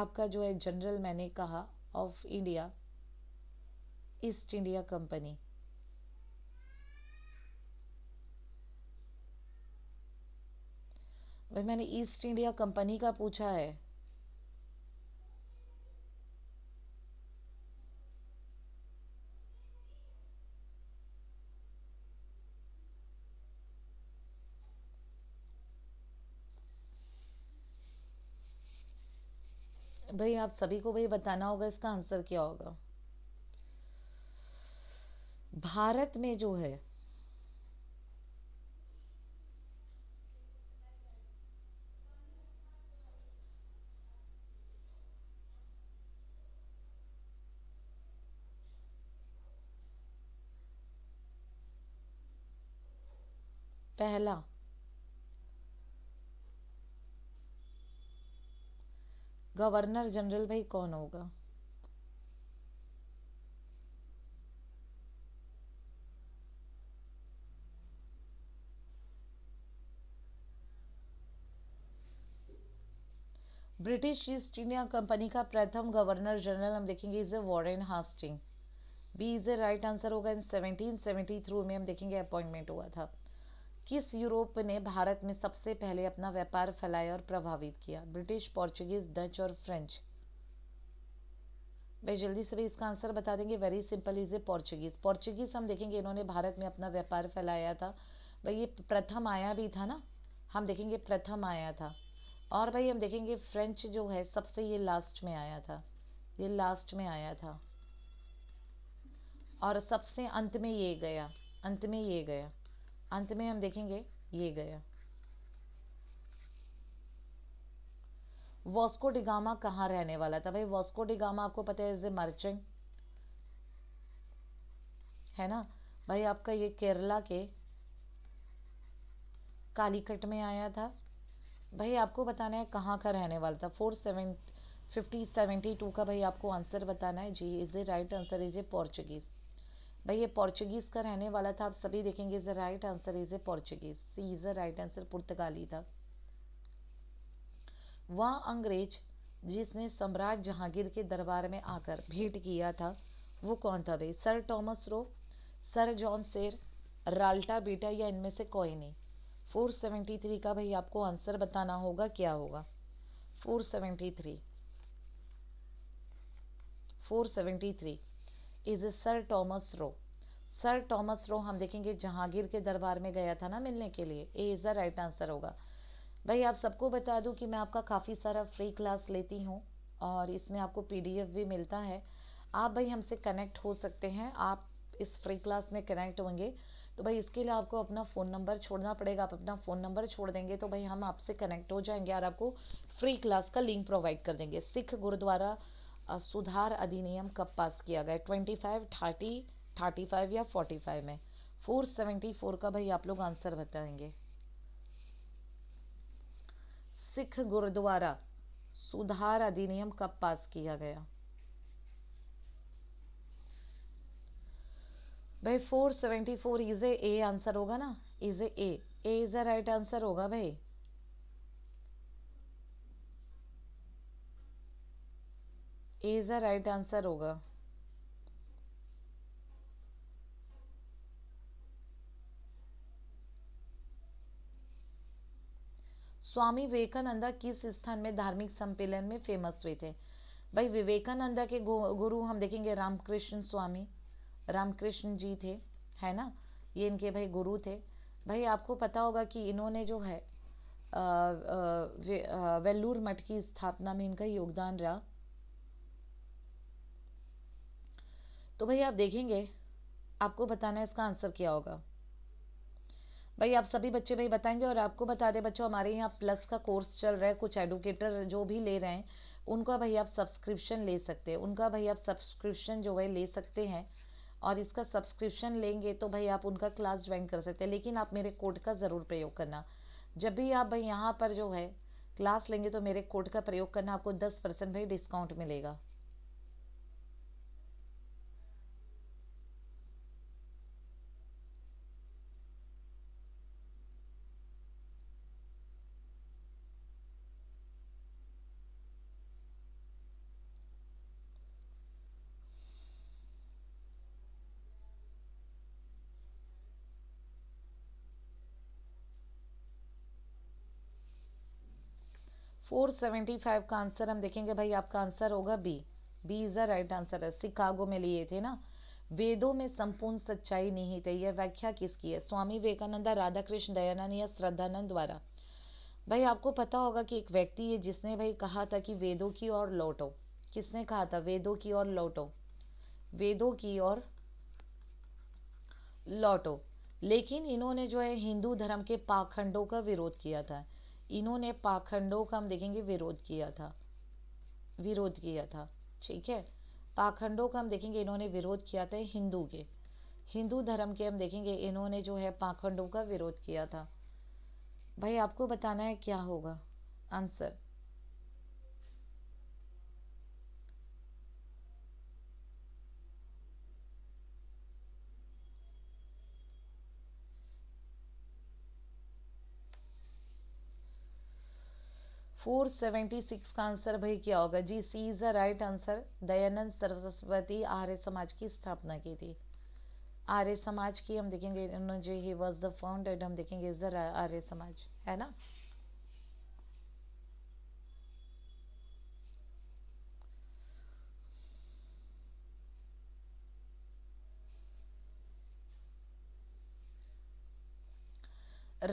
आपका जो है जनरल मैंने कहा of India East India Company भाई मैंने ईस्ट इंडिया कंपनी का पूछा है भाई आप सभी को भाई बताना होगा इसका आंसर क्या होगा भारत में जो है पहला गवर्नर जनरल भाई कौन होगा ब्रिटिश ईस्ट इंडिया कंपनी का प्रथम गवर्नर जनरल हम देखेंगे is a Warren Hastings B is a right answer होगा इन 1773 में हम देखेंगे अपॉइंटमेंट हुआ था किस यूरोप ने भारत में सबसे पहले अपना व्यापार फैलाया और प्रभावित किया ब्रिटिश पोर्चुगीज डच और फ्रेंच भाई जल्दी से भी इसका आंसर बता देंगे very simple is a Portuguese Portuguese हम देखेंगे इन्होंने भारत में अपना व्यापार फैलाया था भाई ये प्रथम आया भी था ना हम देखेंगे प्रथम आया था और भाई हम देखेंगे फ्रेंच जो है सबसे ये लास्ट में आया था ये लास्ट में आया था और सबसे अंत में ये गया अंत में ये गया अंत में हम देखेंगे ये गया वॉस्को डिगामा कहाँ रहने वाला था भाई वॉस्को डिगामा आपको पता है इज ए मर्चेंट है ना भाई आपका ये केरला के कालीकट में आया था भाई आपको बताना है कहाँ का रहने वाला था four seven fifty seventy two का भाई आपको आंसर बताना है G is a right answer is a Portuguese भाई ये पोर्चुगीज़ का रहने वाला था आप सभी देखेंगे is the right answer is a Portuguese C is the right answer पुर्तगाली था वह अंग्रेज जिसने सम्राट जहांगीर के दरबार में आकर भेंट किया था वो कौन था भाई sir Thomas Roe sir John सेर राल्टा बेटा या इनमें से कोई नहीं 473 का भाई आपको आंसर बताना होगा क्या होगा 473 473 is sir Thomas Roe sir Thomas Roe हम देखेंगे जहांगीर के दरबार में गया था ना मिलने के लिए A is the right answer होगा भाई आप सबको बता दूं कि मैं आपका काफ़ी सारा फ्री क्लास लेती हूं और इसमें आपको पीडीएफ भी मिलता है आप भाई हमसे कनेक्ट हो सकते हैं आप इस फ्री क्लास में कनेक्ट होंगे तो भाई इसके लिए आपको अपना फ़ोन नंबर छोड़ना पड़ेगा आप अपना फ़ोन नंबर छोड़ देंगे तो भाई हम आपसे कनेक्ट हो जाएंगे और आपको फ्री क्लास का लिंक प्रोवाइड कर देंगे सिख गुरुद्वारा सुधार अधिनियम कब पास किया गया twenty five thirty thirty five या फोर्टी फाइव में फोर सेवेंटी फोर का भाई आप लोग आंसर बताएंगे सिख गुरुद्वारा सुधार अधिनियम कब पास किया गया भाई four seventy four is a answer होगा ना is A A is a right answer होगा भाई A is the right answer होगा स्वामी विवेकानंदा किस स्थान में धार्मिक सम्मेलन में फेमस हुए थे भाई विवेकानंदा के गुरु हम देखेंगे रामकृष्ण स्वामी रामकृष्ण जी थे है ना ये इनके भाई गुरु थे भाई आपको पता होगा कि इन्होंने जो है वेल्लूर मठ की स्थापना में इनका योगदान रहा तो भाई आप देखेंगे आपको बताना है इसका आंसर क्या होगा भाई आप सभी बच्चे भाई बताएंगे और आपको बता दें बच्चों हमारे यहाँ प्लस का कोर्स चल रहा है कुछ एडुकेटर जो भी ले रहे हैं उनका भाई आप सब्सक्रिप्शन ले सकते हैं उनका भाई आप सब्सक्रिप्शन जो है ले सकते हैं और इसका सब्सक्रिप्शन लेंगे तो भाई आप उनका क्लास ज्वाइन कर सकते हैं लेकिन आप मेरे कोड का ज़रूर प्रयोग करना जब भी आप भाई यहाँ पर जो है क्लास लेंगे तो मेरे कोड का प्रयोग करना आपको दस परसेंट भाई डिस्काउंट मिलेगा फोर सेवेंटी फाइव का आंसर हम देखेंगे भाई आपका आंसर होगा B B is the right answer है शिकागो में लिए थे ना वेदों में संपूर्ण सच्चाई नहीं थे यह व्याख्या किसकी है स्वामी विवेकानंद राधा कृष्ण दयानंद या श्रद्धानंद द्वारा भाई आपको पता होगा कि एक व्यक्ति है जिसने भाई कहा था कि वेदों की ओर लौटो किसने कहा था वेदों की ओर लौटो वेदों की ओर लौटो लेकिन इन्होंने जो है हिंदू धर्म के पाखंडों का विरोध किया था इन्होंने पाखंडों का हम देखेंगे विरोध किया था विरोध किया था ठीक है पाखंडों का हम देखेंगे इन्होंने विरोध किया था हिंदू के हिंदू धर्म के हम देखेंगे इन्होंने जो है पाखंडों का विरोध किया था भाई आपको बताना है क्या होगा आंसर फोर सेवेंटी सिक्स का आंसर भाई क्या होगा जी C is the right answer Dayanand Saraswati Arya Samaj की स्थापना की थी आर्य समाज की हम देखेंगे जो ही वॉज द फाउंडेड हम देखेंगे इज द आर्य समाज है ना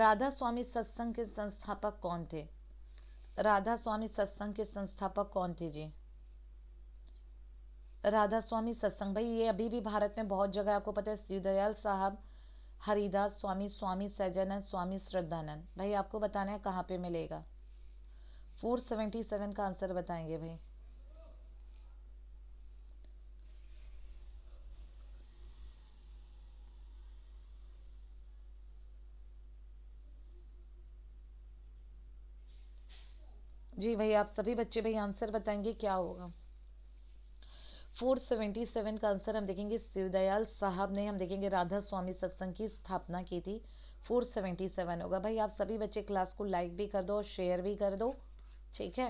राधा स्वामी सत्संग के संस्थापक कौन थे राधा स्वामी सत्संग के संस्थापक कौन थे जी राधा स्वामी सत्संग भाई ये अभी भी भारत में बहुत जगह आपको पता है श्रीदयाल साहब हरिदास स्वामी स्वामी सैजानंद स्वामी श्रद्धानंद भाई आपको बताना है कहाँ पे मिलेगा सेवन का आंसर बताएंगे भाई जी भाई आप सभी बच्चे भाई आंसर बताएंगे क्या होगा 477 का आंसर हम देखेंगे शिवदयाल साहब ने हम देखेंगे राधा स्वामी सत्संग की स्थापना की थी 477 होगा भाई आप सभी बच्चे क्लास को लाइक भी कर दो और शेयर भी कर दो ठीक है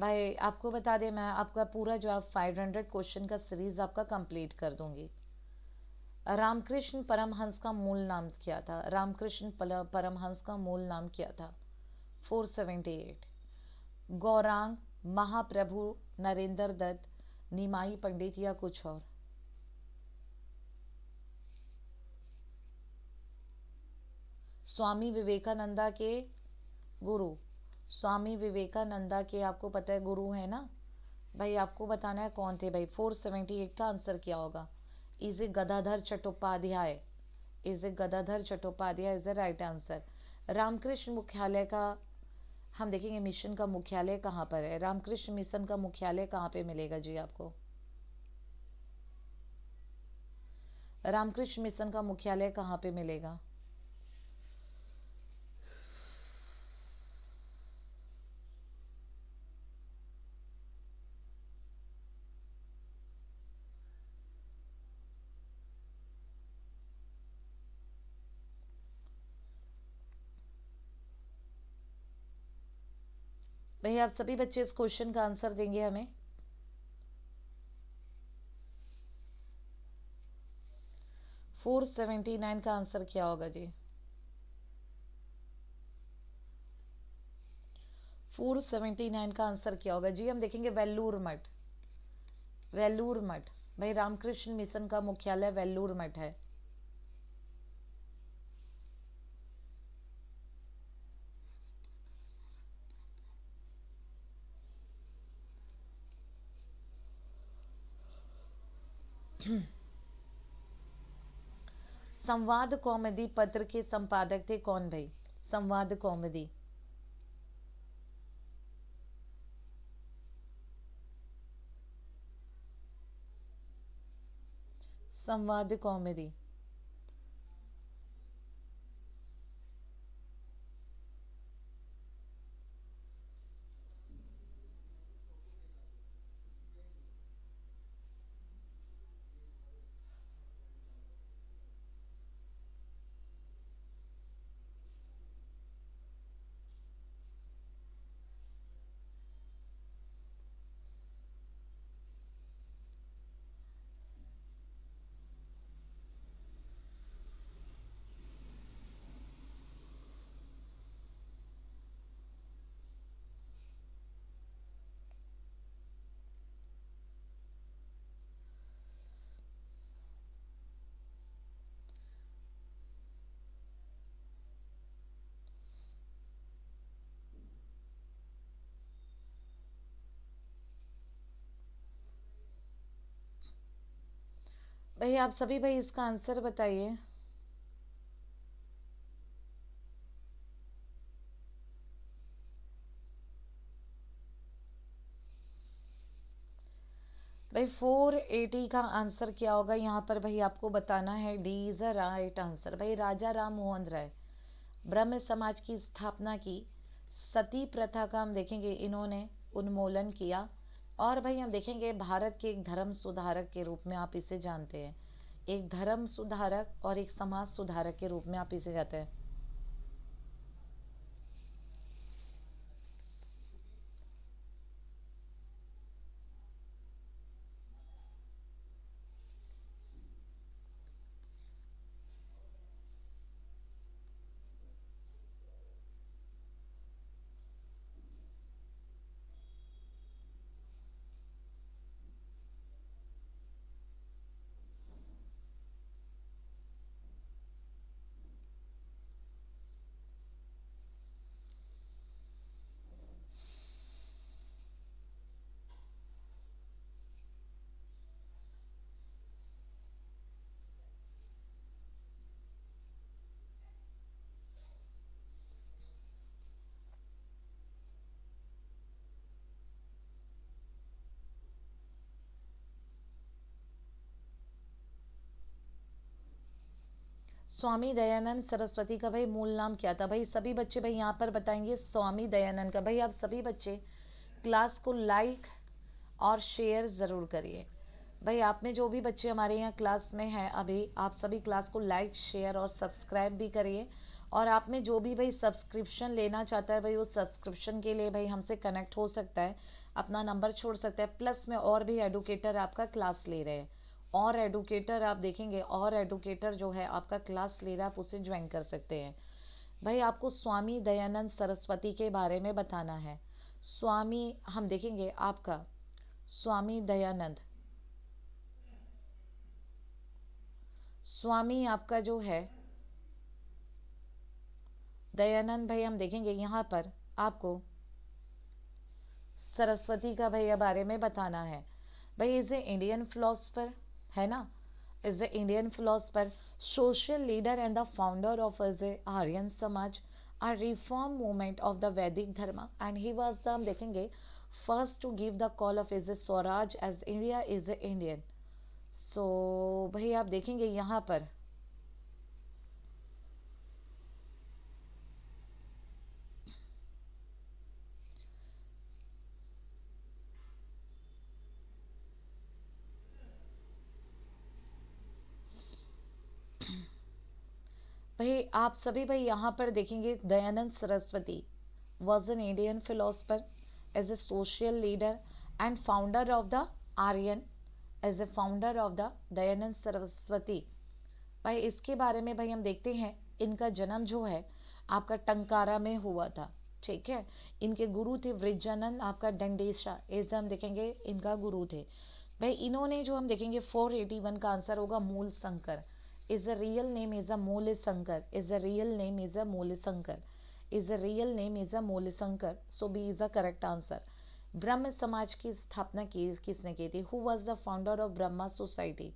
भाई आपको बता दें मैं आपका पूरा जो आप फाइव हंड्रेड क्वेश्चन का सीरीज आपका कंप्लीट कर दूंगी रामकृष्ण परमहंस का मूल नाम क्या था रामकृष्ण परमहंस का मूल नाम क्या था 478 गौरांग महाप्रभु नरेंद्र दत्त निमाई पंडित या कुछ और स्वामी विवेकानंदा के गुरु स्वामी विवेकानंदा के आपको पता है गुरु है ना भाई आपको बताना है कौन थे भाई फोर सेवेंटी एट का आंसर क्या होगा is a Gadadhar Chattopadhyay is a Gadadhar Chattopadhyay is a right answer Ramakrishna मुख्यालय का हम देखेंगे मिशन का मुख्यालय कहाँ पर है रामकृष्ण मिशन का मुख्यालय कहाँ पे मिलेगा जी आपको रामकृष्ण मिशन का मुख्यालय कहाँ पे मिलेगा भैया आप सभी बच्चे इस क्वेश्चन का आंसर देंगे हमें फोर सेवेंटी नाइन का आंसर क्या होगा जी फोर सेवेंटी नाइन का आंसर क्या होगा जी हम देखेंगे वेल्लूर मठ वेल्लूर मठ भाई रामकृष्ण मिशन का मुख्यालय वेल्लूर मठ है संवाद कौमेदी पत्र के संपादक थे कौन भाई संवाद कॉमेडी संवाद कौमेदी भाई आप सभी भाई इसका आंसर बताइए भाई फोर एटी का आंसर क्या होगा यहाँ पर भाई आपको बताना है D is a right answer भाई राजा राम मोहन राय ब्रह्म समाज की स्थापना की सती प्रथा का हम देखेंगे इन्होंने उन्मूलन किया और भाई हम देखेंगे भारत के एक धर्म सुधारक के रूप में आप इसे जानते हैं एक धर्म सुधारक और एक समाज सुधारक के रूप में आप इसे जाते हैं स्वामी दयानंद सरस्वती का भाई मूल नाम क्या था भाई सभी बच्चे भाई यहाँ पर बताएंगे स्वामी दयानंद का भाई आप सभी बच्चे क्लास को लाइक और शेयर ज़रूर करिए भाई आप में जो भी बच्चे हमारे यहाँ क्लास में हैं अभी आप सभी क्लास को लाइक शेयर और सब्सक्राइब भी करिए और आप में जो भी भाई सब्सक्रिप्शन लेना चाहता है भाई वो सब्सक्रिप्शन के लिए भाई हमसे कनेक्ट हो सकता है अपना नंबर छोड़ सकता है प्लस में और भी एडुकेटर आपका क्लास ले रहे हैं और एडुकेटर आप देखेंगे और एडुकेटर जो है आपका क्लास ले रहा है आप उसे ज्वाइन कर सकते हैं भाई आपको स्वामी दयानंद सरस्वती के बारे में बताना है स्वामी हम देखेंगे आपका स्वामी दयानंद स्वामी आपका जो है दयानंद भाई हम देखेंगे यहाँ पर आपको सरस्वती का भैया बारे में बताना है भाई इज ए इंडियन फिलोसफर है ना is the Indian philosopher social leader and the founder of is a Aryan Samaj a reform movement of the Vedic dharma and he was the हम देखेंगे first to give the call of is a Swaraj as India is a Indian so भाई आप देखेंगे यहाँ पर भाई आप सभी भाई यहाँ पर देखेंगे Dayanand Saraswati was an Indian philosopher as a social leader and founder of the Aryan as a founder of the Dayanand Saraswati भाई इसके बारे में भाई हम देखते हैं इनका जन्म जो है आपका टंकारा में हुआ था ठीक है इनके गुरु थे वृजानंद आपका डंडेशा ऐसे हम देखेंगे इनका गुरु थे भाई इन्होंने जो हम देखेंगे 481 का आंसर होगा Mool Shankar is a real name is a Mool Shankar is a real name is a Mool Shankar is a real name is a Mool Shankar so B is a correct answer Brahmo Samaj की स्थापना की किसने की थी who was the founder of Brahma society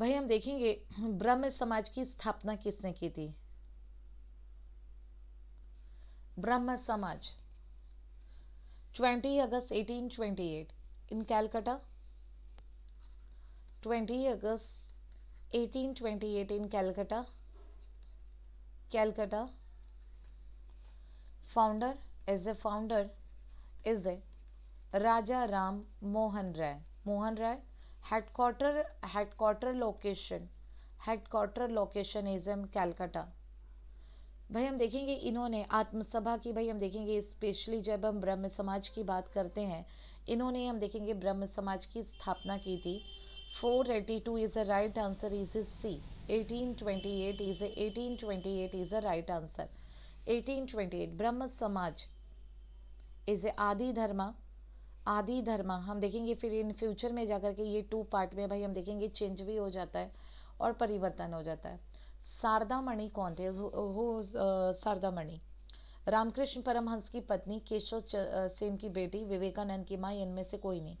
भाई हम देखेंगे ब्रह्म समाज की स्थापना किसने की थी Brahmo Samaj 20 August 1828 in Calcutta 20 August 1828 in Calcutta Calcutta founder as a founder is a Raja Ram Mohan Roy Mohan Roy headquarter headquarter location headquarter location is in Calcutta भाई हम देखेंगे इन्होंने आत्मसभा की भाई हम देखेंगे स्पेशली जब हम ब्रह्म समाज की बात करते हैं इन्होंने हम देखेंगे ब्रह्म समाज की स्थापना की थी four eighty two is is right answer is C eighteen twenty eight is eighteen twenty eight is the right answer eighteen twenty eight Brahmo Samaj is a आदि धर्मा आदि धर्मा हम देखेंगे फिर इन फ्यूचर में जाकर के ये टू पार्ट में भाई हम देखेंगे चेंज भी हो जाता है और परिवर्तन हो जाता है शारदा मणि कौन थे वो uh, शारदा मणि रामकृष्ण परमहंस की पत्नी केशव सेन की बेटी विवेकानंद की माँ इनमें से कोई नहीं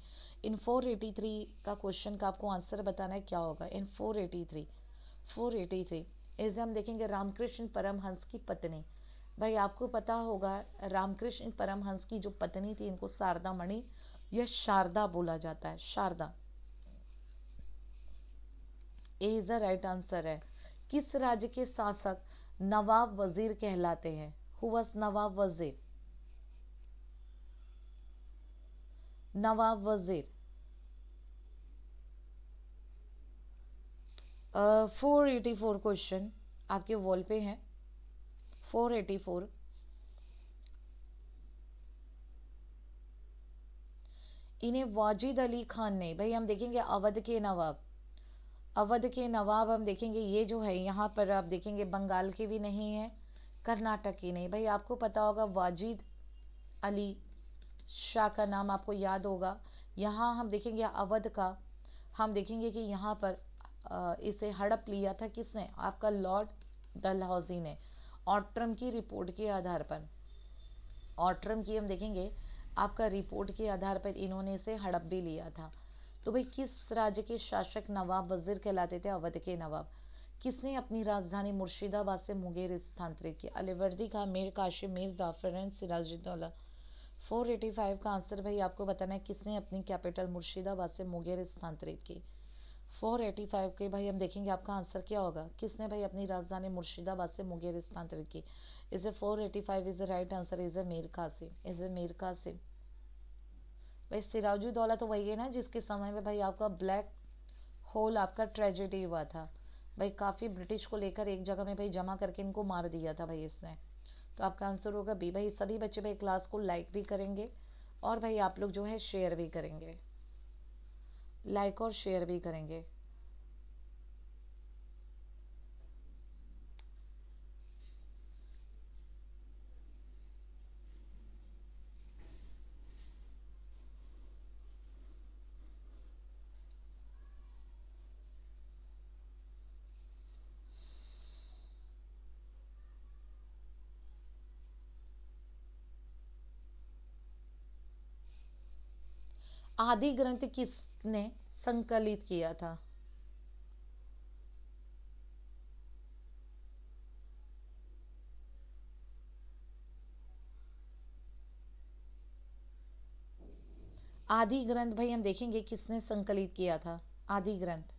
इन 483 का क्वेश्चन का आपको आंसर बताना है क्या होगा इन 483 483 इसे हम देखेंगे रामकृष्ण परमहंस की पत्नी भाई आपको पता होगा रामकृष्ण परमहंस की जो पत्नी थी इनको शारदा मणि यह शारदा बोला जाता है Sharda A is the right answer है किस राज्य के शासक नवाब वजीर कहलाते हैं who was Nawab Wazir Nawab Wazir four eighty four question आपके वॉल पे है फोर एटी फोर इन्हें वाजिद अली खान ने भाई हम देखेंगे अवध के नवाब अवध के नवाब हम देखेंगे ये जो है यहाँ पर आप देखेंगे बंगाल के भी नहीं है कर्नाटक के नहीं भाई आपको पता होगा वाजिद अली शाह का नाम आपको याद होगा यहाँ हम देखेंगे अवध का हम देखेंगे कि यहाँ पर इसे हड़प लिया था किसने आपका लॉर्ड डलहौजी ने ऑट्रम की रिपोर्ट के आधार पर ऑट्रम की हम देखेंगे आपका रिपोर्ट के आधार पर इन्होंने इसे हड़प भी लिया था तो भाई किस राज्य के शासक नवाब वजीर कहलाते थे अवध के नवाब किसने अपनी राजधानी मुर्शिदाबाद से मुंगेर स्थानांतरित किया अलीवर्दी का मीर काशिम मीर जाफर सिराजुद्दौला 485 का आंसर भाई आपको बताना है किसने अपनी कैपिटल मुर्शिदाबाद से मुंगेर स्थानांतरित की 485 के भाई हम देखेंगे आपका आंसर क्या होगा किसने भाई अपनी राजधानी मुर्शिदाबाद से मुंगेर स्थानांतरित की इसे 485 is the right answer is a Mir Qasim is a Mir Qasim भाई सिराजुद्दौला तो वही है ना जिसके समय में भाई आपका ब्लैक होल आपका ट्रेजेडी हुआ था भाई काफ़ी ब्रिटिश को लेकर एक जगह में भाई जमा करके इनको मार दिया था भाई इसने तो आपका आंसर होगा बी भाई सभी बच्चे भाई क्लास को लाइक भी करेंगे और भाई आप लोग जो है शेयर भी करेंगे लाइक और शेयर भी करेंगे आदि ग्रंथ किसने संकलित किया था आदि ग्रंथ भाई हम देखेंगे किसने संकलित किया था आदि ग्रंथ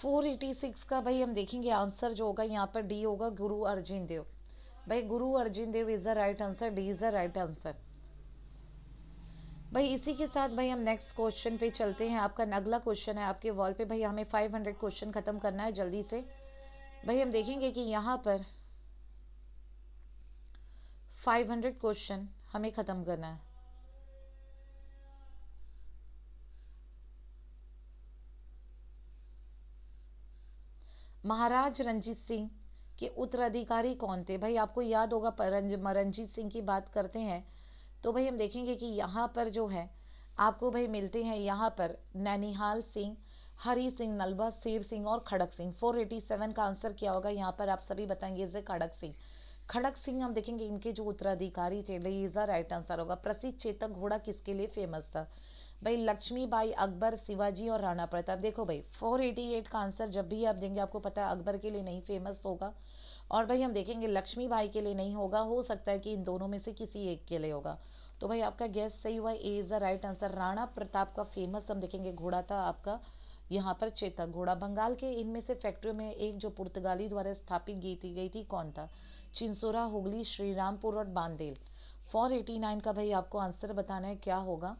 फोर एटी सिक्स का भाई हम देखेंगे आंसर जो होगा यहाँ पर डी होगा गुरु अर्जुन देव भाई Guru Arjun Dev is the right answer D is the right answer भाई इसी के साथ भाई हम नेक्स्ट क्वेश्चन पे चलते हैं आपका अगला क्वेश्चन है आपके वॉल पे भाई हमें 500 क्वेश्चन ख़त्म करना है जल्दी से भाई हम देखेंगे कि यहाँ पर 500 क्वेश्चन हमें ख़त्म करना है महाराज रंजीत सिंह के उत्तराधिकारी कौन थे भाई आपको याद होगा परंज रंजीत सिंह की बात करते हैं तो भाई हम देखेंगे कि यहाँ पर जो है आपको भाई मिलते हैं यहाँ पर नैनिहाल सिंह हरी सिंह नलबा शेर सिंह और खड़क सिंह 487 का आंसर क्या होगा यहाँ पर आप सभी बताएंगे इसे खड़क सिंह खड़क सिंह हम देखेंगे इनके जो उत्तराधिकारी थे इसका राइट आंसर होगा प्रसिद्ध चेतक घोड़ा किसके लिए फेमस था भाई लक्ष्मी बाई अकबर शिवाजी और राणा प्रताप देखो भाई 488 का आंसर जब भी आप देंगे आपको पता है अकबर के लिए नहीं फेमस होगा और भाई हम देखेंगे लक्ष्मी बाई के लिए नहीं होगा हो सकता है कि इन दोनों में से किसी एक के लिए होगा तो भाई आपका गैस सही हुआ A is the right answer Rana Pratap का फेमस हम देखेंगे घोड़ा था आपका यहाँ पर चेतक घोड़ा बंगाल के इनमें से फैक्ट्री में एक जो पुर्तगाली द्वारा स्थापित की गई थी कौन था चिंसोरा हुगली श्रीरामपुर और बांदेल 489 का भाई आपको आंसर बताना है क्या होगा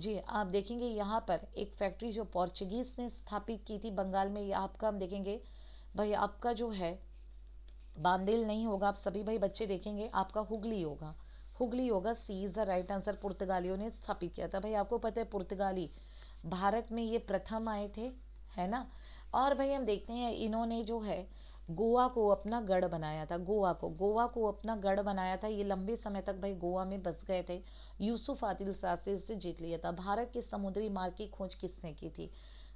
जी आप देखेंगे यहाँ पर एक फैक्ट्री जो पोर्चुगीज ने स्थापित की थी बंगाल में ये आपका हम देखेंगे भाई आपका जो है बांदेल नहीं होगा आप सभी भाई बच्चे देखेंगे आपका हुगली होगा हुगली होगा C is the right answer पुर्तगालियों ने स्थापित किया था भाई आपको पता है पुर्तगाली भारत में ये प्रथम आए थे है ना और भाई हम देखते हैं इन्होंने जो है गोवा को अपना गढ़ बनाया था गोवा को गोवा को अपना गढ़ बनाया था ये लंबे समय तक भाई गोवा में बस गए थे यूसुफ आदिल शाह से इसे जीत लिया था भारत के समुद्री मार्ग की खोज किसने की थी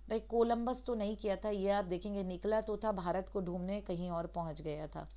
भाई कोलंबस तो नहीं किया था ये आप देखेंगे निकला तो था भारत को ढूंढने कहीं और पहुंच गया था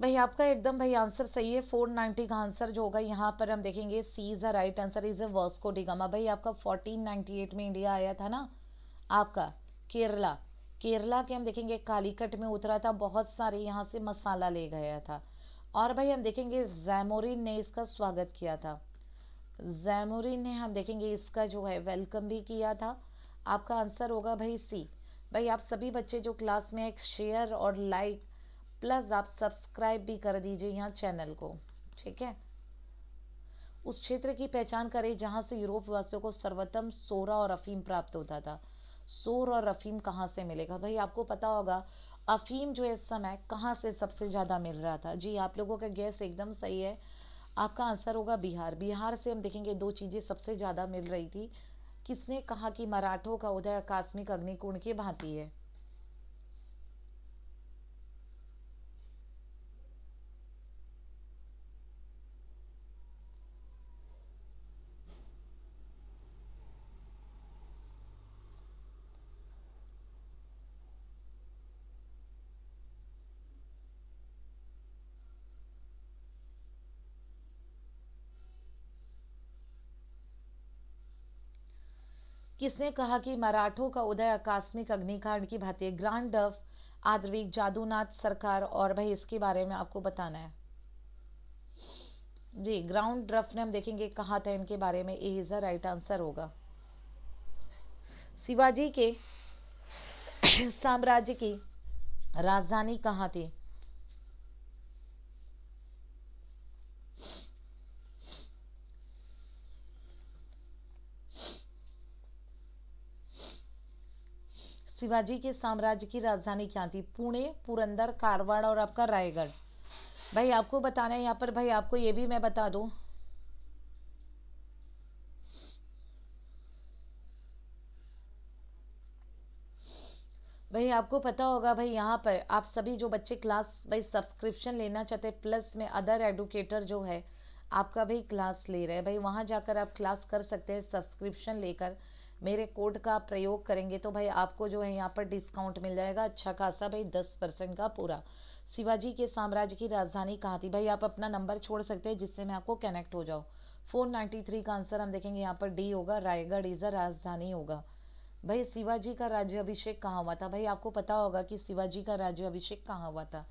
भाई आपका एकदम भाई आंसर सही है फोर नाइन्टी का आंसर जो होगा यहाँ पर हम देखेंगे C is the right answer is a Vasco da Gama भाई आपका फोर्टीन नाइन्टी एट में इंडिया आया था ना आपका केरला केरला के हम देखेंगे कालीकट में उतरा था बहुत सारे यहाँ से मसाला ले गया था और भाई हम देखेंगे जैमोरिन ने इसका स्वागत किया था जैमोरिन ने हम देखेंगे इसका जो है वेलकम भी किया था आपका आंसर होगा भाई सी भाई आप सभी बच्चे जो क्लास में एक शेयर और लाइक प्लस आप सब्सक्राइब भी कर दीजिए यहाँ चैनल को ठीक है उस क्षेत्र की पहचान करें जहाँ से यूरोप वासियों को सर्वोत्तम सोरा और अफीम प्राप्त होता था सोर और अफीम कहाँ से मिलेगा भाई आपको पता होगा अफीम जो इस समय कहाँ से सबसे ज़्यादा मिल रहा था जी आप लोगों का गैस एकदम सही है आपका आंसर होगा बिहार बिहार से हम देखेंगे दो चीज़ें सबसे ज़्यादा मिल रही थी किसने कहा कि मराठों का उदय आकस्मिक अग्निकुण की भांति है किसने कहा कि मराठों का उदय आकस्मिक अग्निकांड की भांति ग्रांड डफ आद्रविक जादूनाथ सरकार और भाई इसके बारे में आपको बताना है जी ग्राउंड ड्रफ ने हम देखेंगे कहा था इनके बारे में A is the right answer होगा शिवाजी के साम्राज्य की राजधानी कहाँ थी शिवाजी के साम्राज्य की राजधानी क्या थी पुणे पुरंदर कारवाड़ और आपका रायगढ़ भाई आपको बताना है यहाँ पर भाई आपको ये भी मैं बता दूँ भाई आपको पता होगा भाई यहाँ पर आप सभी जो बच्चे क्लास भाई सब्सक्रिप्शन लेना चाहते हैं प्लस में अदर एडुकेटर जो है आपका भाई क्लास ले रहे हैं भाई वहाँ जाकर आप क्लास कर सकते हैं सब्सक्रिप्शन लेकर मेरे कोड का प्रयोग करेंगे तो भाई आपको जो है यहाँ पर डिस्काउंट मिल जाएगा अच्छा खासा भाई दस परसेंट का पूरा शिवाजी के साम्राज्य की राजधानी कहाँ थी भाई आप अपना नंबर छोड़ सकते हैं जिससे मैं आपको कनेक्ट हो जाऊँ फोर नाइन्टी थ्री का आंसर हम देखेंगे यहाँ पर डी होगा रायगढ़ इज अ राजधानी होगा भाई शिवाजी का राज्य अभिषेक कहाँ हुआ था भाई आपको पता होगा कि शिवाजी का राज्य अभिषेक कहाँ हुआ था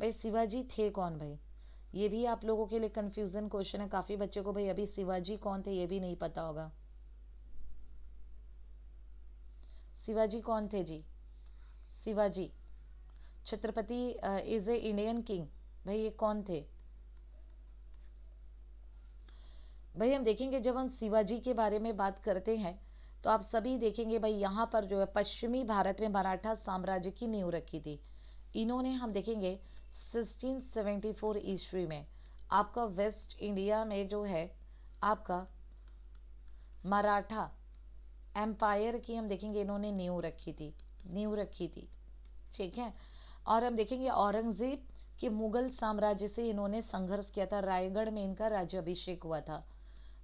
भाई शिवाजी थे कौन भाई ये भी आप लोगों के लिए कन्फ्यूज़न क्वेश्चन है काफ़ी बच्चों को भाई अभी शिवाजी कौन थे ये भी नहीं पता होगा शिवाजी कौन थे जी Shivaji Chhatrapati is a Indian king भाई ये कौन थे भाई हम देखेंगे जब हम शिवाजी के बारे में बात करते हैं तो आप सभी देखेंगे भाई यहाँ पर जो है पश्चिमी भारत में मराठा साम्राज्य की नींव रखी थी इन्होंने हम देखेंगे 1674 ईस्वी में आपका वेस्ट इंडिया में जो है आपका मराठा एम्पायर की हम देखेंगे इन्होंने नींव रखी थी नींव रखी थी ठीक है और हम देखेंगे औरंगजेब के मुगल साम्राज्य से इन्होंने संघर्ष किया था रायगढ़ में इनका राज्य अभिषेक हुआ था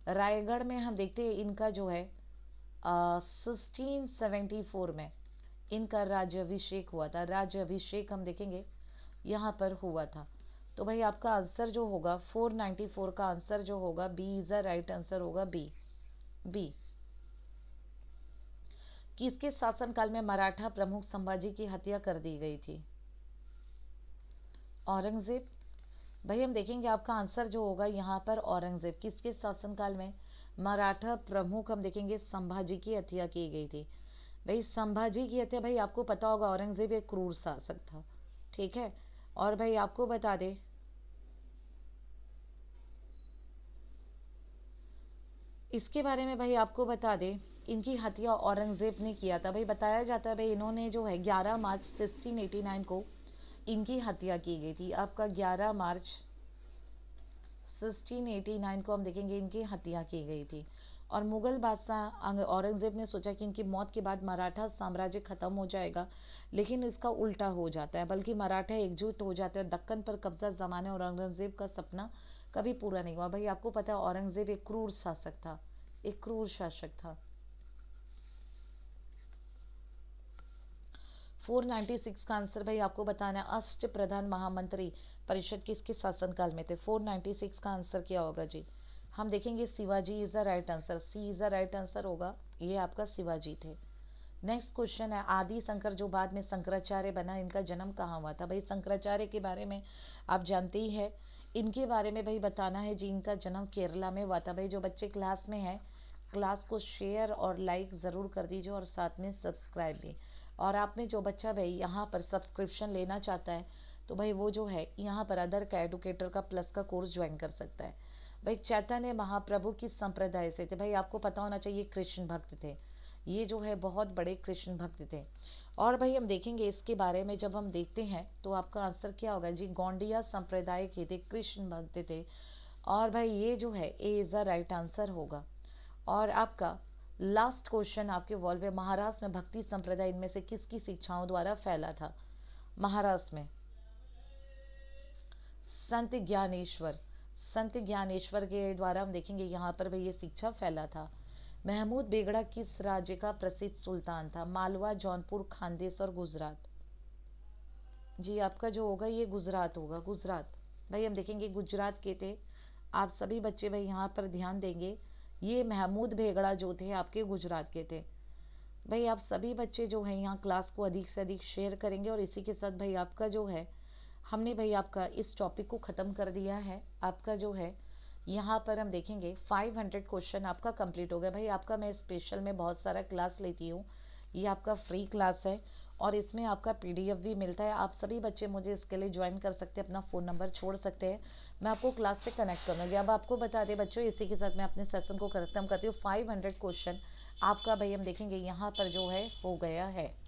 रायगढ़ में हम देखते हैं इनका जो है सिक्सटीन सेवेंटी फोर में इनका राज्य अभिषेक हुआ था राज्य अभिषेक हम देखेंगे यहाँ पर हुआ था तो भाई आपका आंसर जो होगा फोर नाइन्टी फोर का आंसर जो होगा B is the right answer होगा बी बी किसके शासनकाल में मराठा प्रमुख संभाजी की हत्या कर दी गई थी औरंगज़ेब भाई हम देखेंगे आपका आंसर जो होगा यहाँ पर औरंगज़ेब किसके शासनकाल में मराठा प्रमुख हम देखेंगे संभाजी की हत्या की गई थी भाई संभाजी की हत्या भाई आपको पता होगा औरंगज़ेब एक क्रूर शासक था ठीक है और भाई आपको बता दे इसके बारे में भाई आपको बता दे इनकी हत्या औरंगज़ेब ने किया था भाई बताया जाता है भाई इन्होंने जो है 11 मार्च 1689 को इनकी हत्या की गई थी आपका 11 मार्च 1689 को हम देखेंगे इनकी हत्या की गई थी और मुग़ल बादशाह औरंगज़ेब ने सोचा कि इनकी मौत के बाद मराठा साम्राज्य ख़त्म हो जाएगा लेकिन इसका उल्टा हो जाता है बल्कि मराठा एकजुट हो जाते हैं दक्कन पर कब्ज़ा जमाने औरंगज़ेब का सपना कभी पूरा नहीं हुआ भाई आपको पता है औरंगज़ेब एक क्रूर शासक था एक क्रूर शासक था 496 का आंसर भाई आपको बताना है अष्ट प्रधान महामंत्री परिषद किसके शासनकाल में थे 496 का आंसर क्या होगा जी हम देखेंगे Shivaji is the right answer C is the right answer होगा ये आपका शिवाजी थे नेक्स्ट क्वेश्चन है आदि शंकर जो बाद में शंकराचार्य बना इनका जन्म कहाँ हुआ था भाई शंकराचार्य के बारे में आप जानते ही है इनके बारे में भाई बताना है जी इनका जन्म केरला में हुआ था भाई जो बच्चे क्लास में है क्लास को शेयर और लाइक ज़रूर कर दीजिए और साथ में सब्सक्राइब भी और आप में जो बच्चा भाई यहाँ पर सब्सक्रिप्शन लेना चाहता है तो भाई वो जो है यहाँ पर अदर का एडुकेटर का प्लस का कोर्स ज्वाइन कर सकता है भाई चैतन्य महाप्रभु किस संप्रदाय से थे भाई आपको पता होना चाहिए कृष्ण भक्त थे ये जो है बहुत बड़े कृष्ण भक्त थे और भाई हम देखेंगे इसके बारे में जब हम देखते हैं तो आपका आंसर क्या होगा जी गोंडिया संप्रदाय के थे कृष्ण भक्त थे और भाई ये जो है A is the right answer होगा और आपका लास्ट क्वेश्चन आपके वॉल्व है महाराष्ट्र में भक्ति संप्रदाय इनमें से किसकी शिक्षाओं द्वारा फैला था महाराष्ट्र में संत ज्ञानेश्वर संत ज्ञानेश्वर के द्वारा हम देखेंगे यहाँ पर भी ये शिक्षा फैला था महमूद बेगड़ा किस राज्य का प्रसिद्ध सुल्तान था मालवा जौनपुर खानदेश और गुजरात जी आपका जो होगा ये गुजरात होगा गुजरात भाई हम देखेंगे गुजरात के थे आप सभी बच्चे भाई यहाँ पर ध्यान देंगे ये महमूद भेगड़ा जो थे आपके गुजरात के थे भाई आप सभी बच्चे जो हैं यहाँ क्लास को अधिक से अधिक शेयर करेंगे और इसी के साथ भाई आपका जो है हमने भाई आपका इस टॉपिक को ख़त्म कर दिया है आपका जो है यहाँ पर हम देखेंगे 500 क्वेश्चन आपका कंप्लीट हो गया भाई आपका मैं स्पेशल में बहुत सारा क्लास लेती हूँ ये आपका फ्री क्लास है और इसमें आपका पीडीएफ भी मिलता है आप सभी बच्चे मुझे इसके लिए ज्वाइन कर सकते हैं अपना फ़ोन नंबर छोड़ सकते हैं मैं आपको क्लास से कनेक्ट करूँगी अब आपको बता दें बच्चों इसी के साथ मैं अपने सेशन को खत्म करती हूँ फाइव हंड्रेड क्वेश्चन आपका भाई हम देखेंगे यहाँ पर जो है हो गया है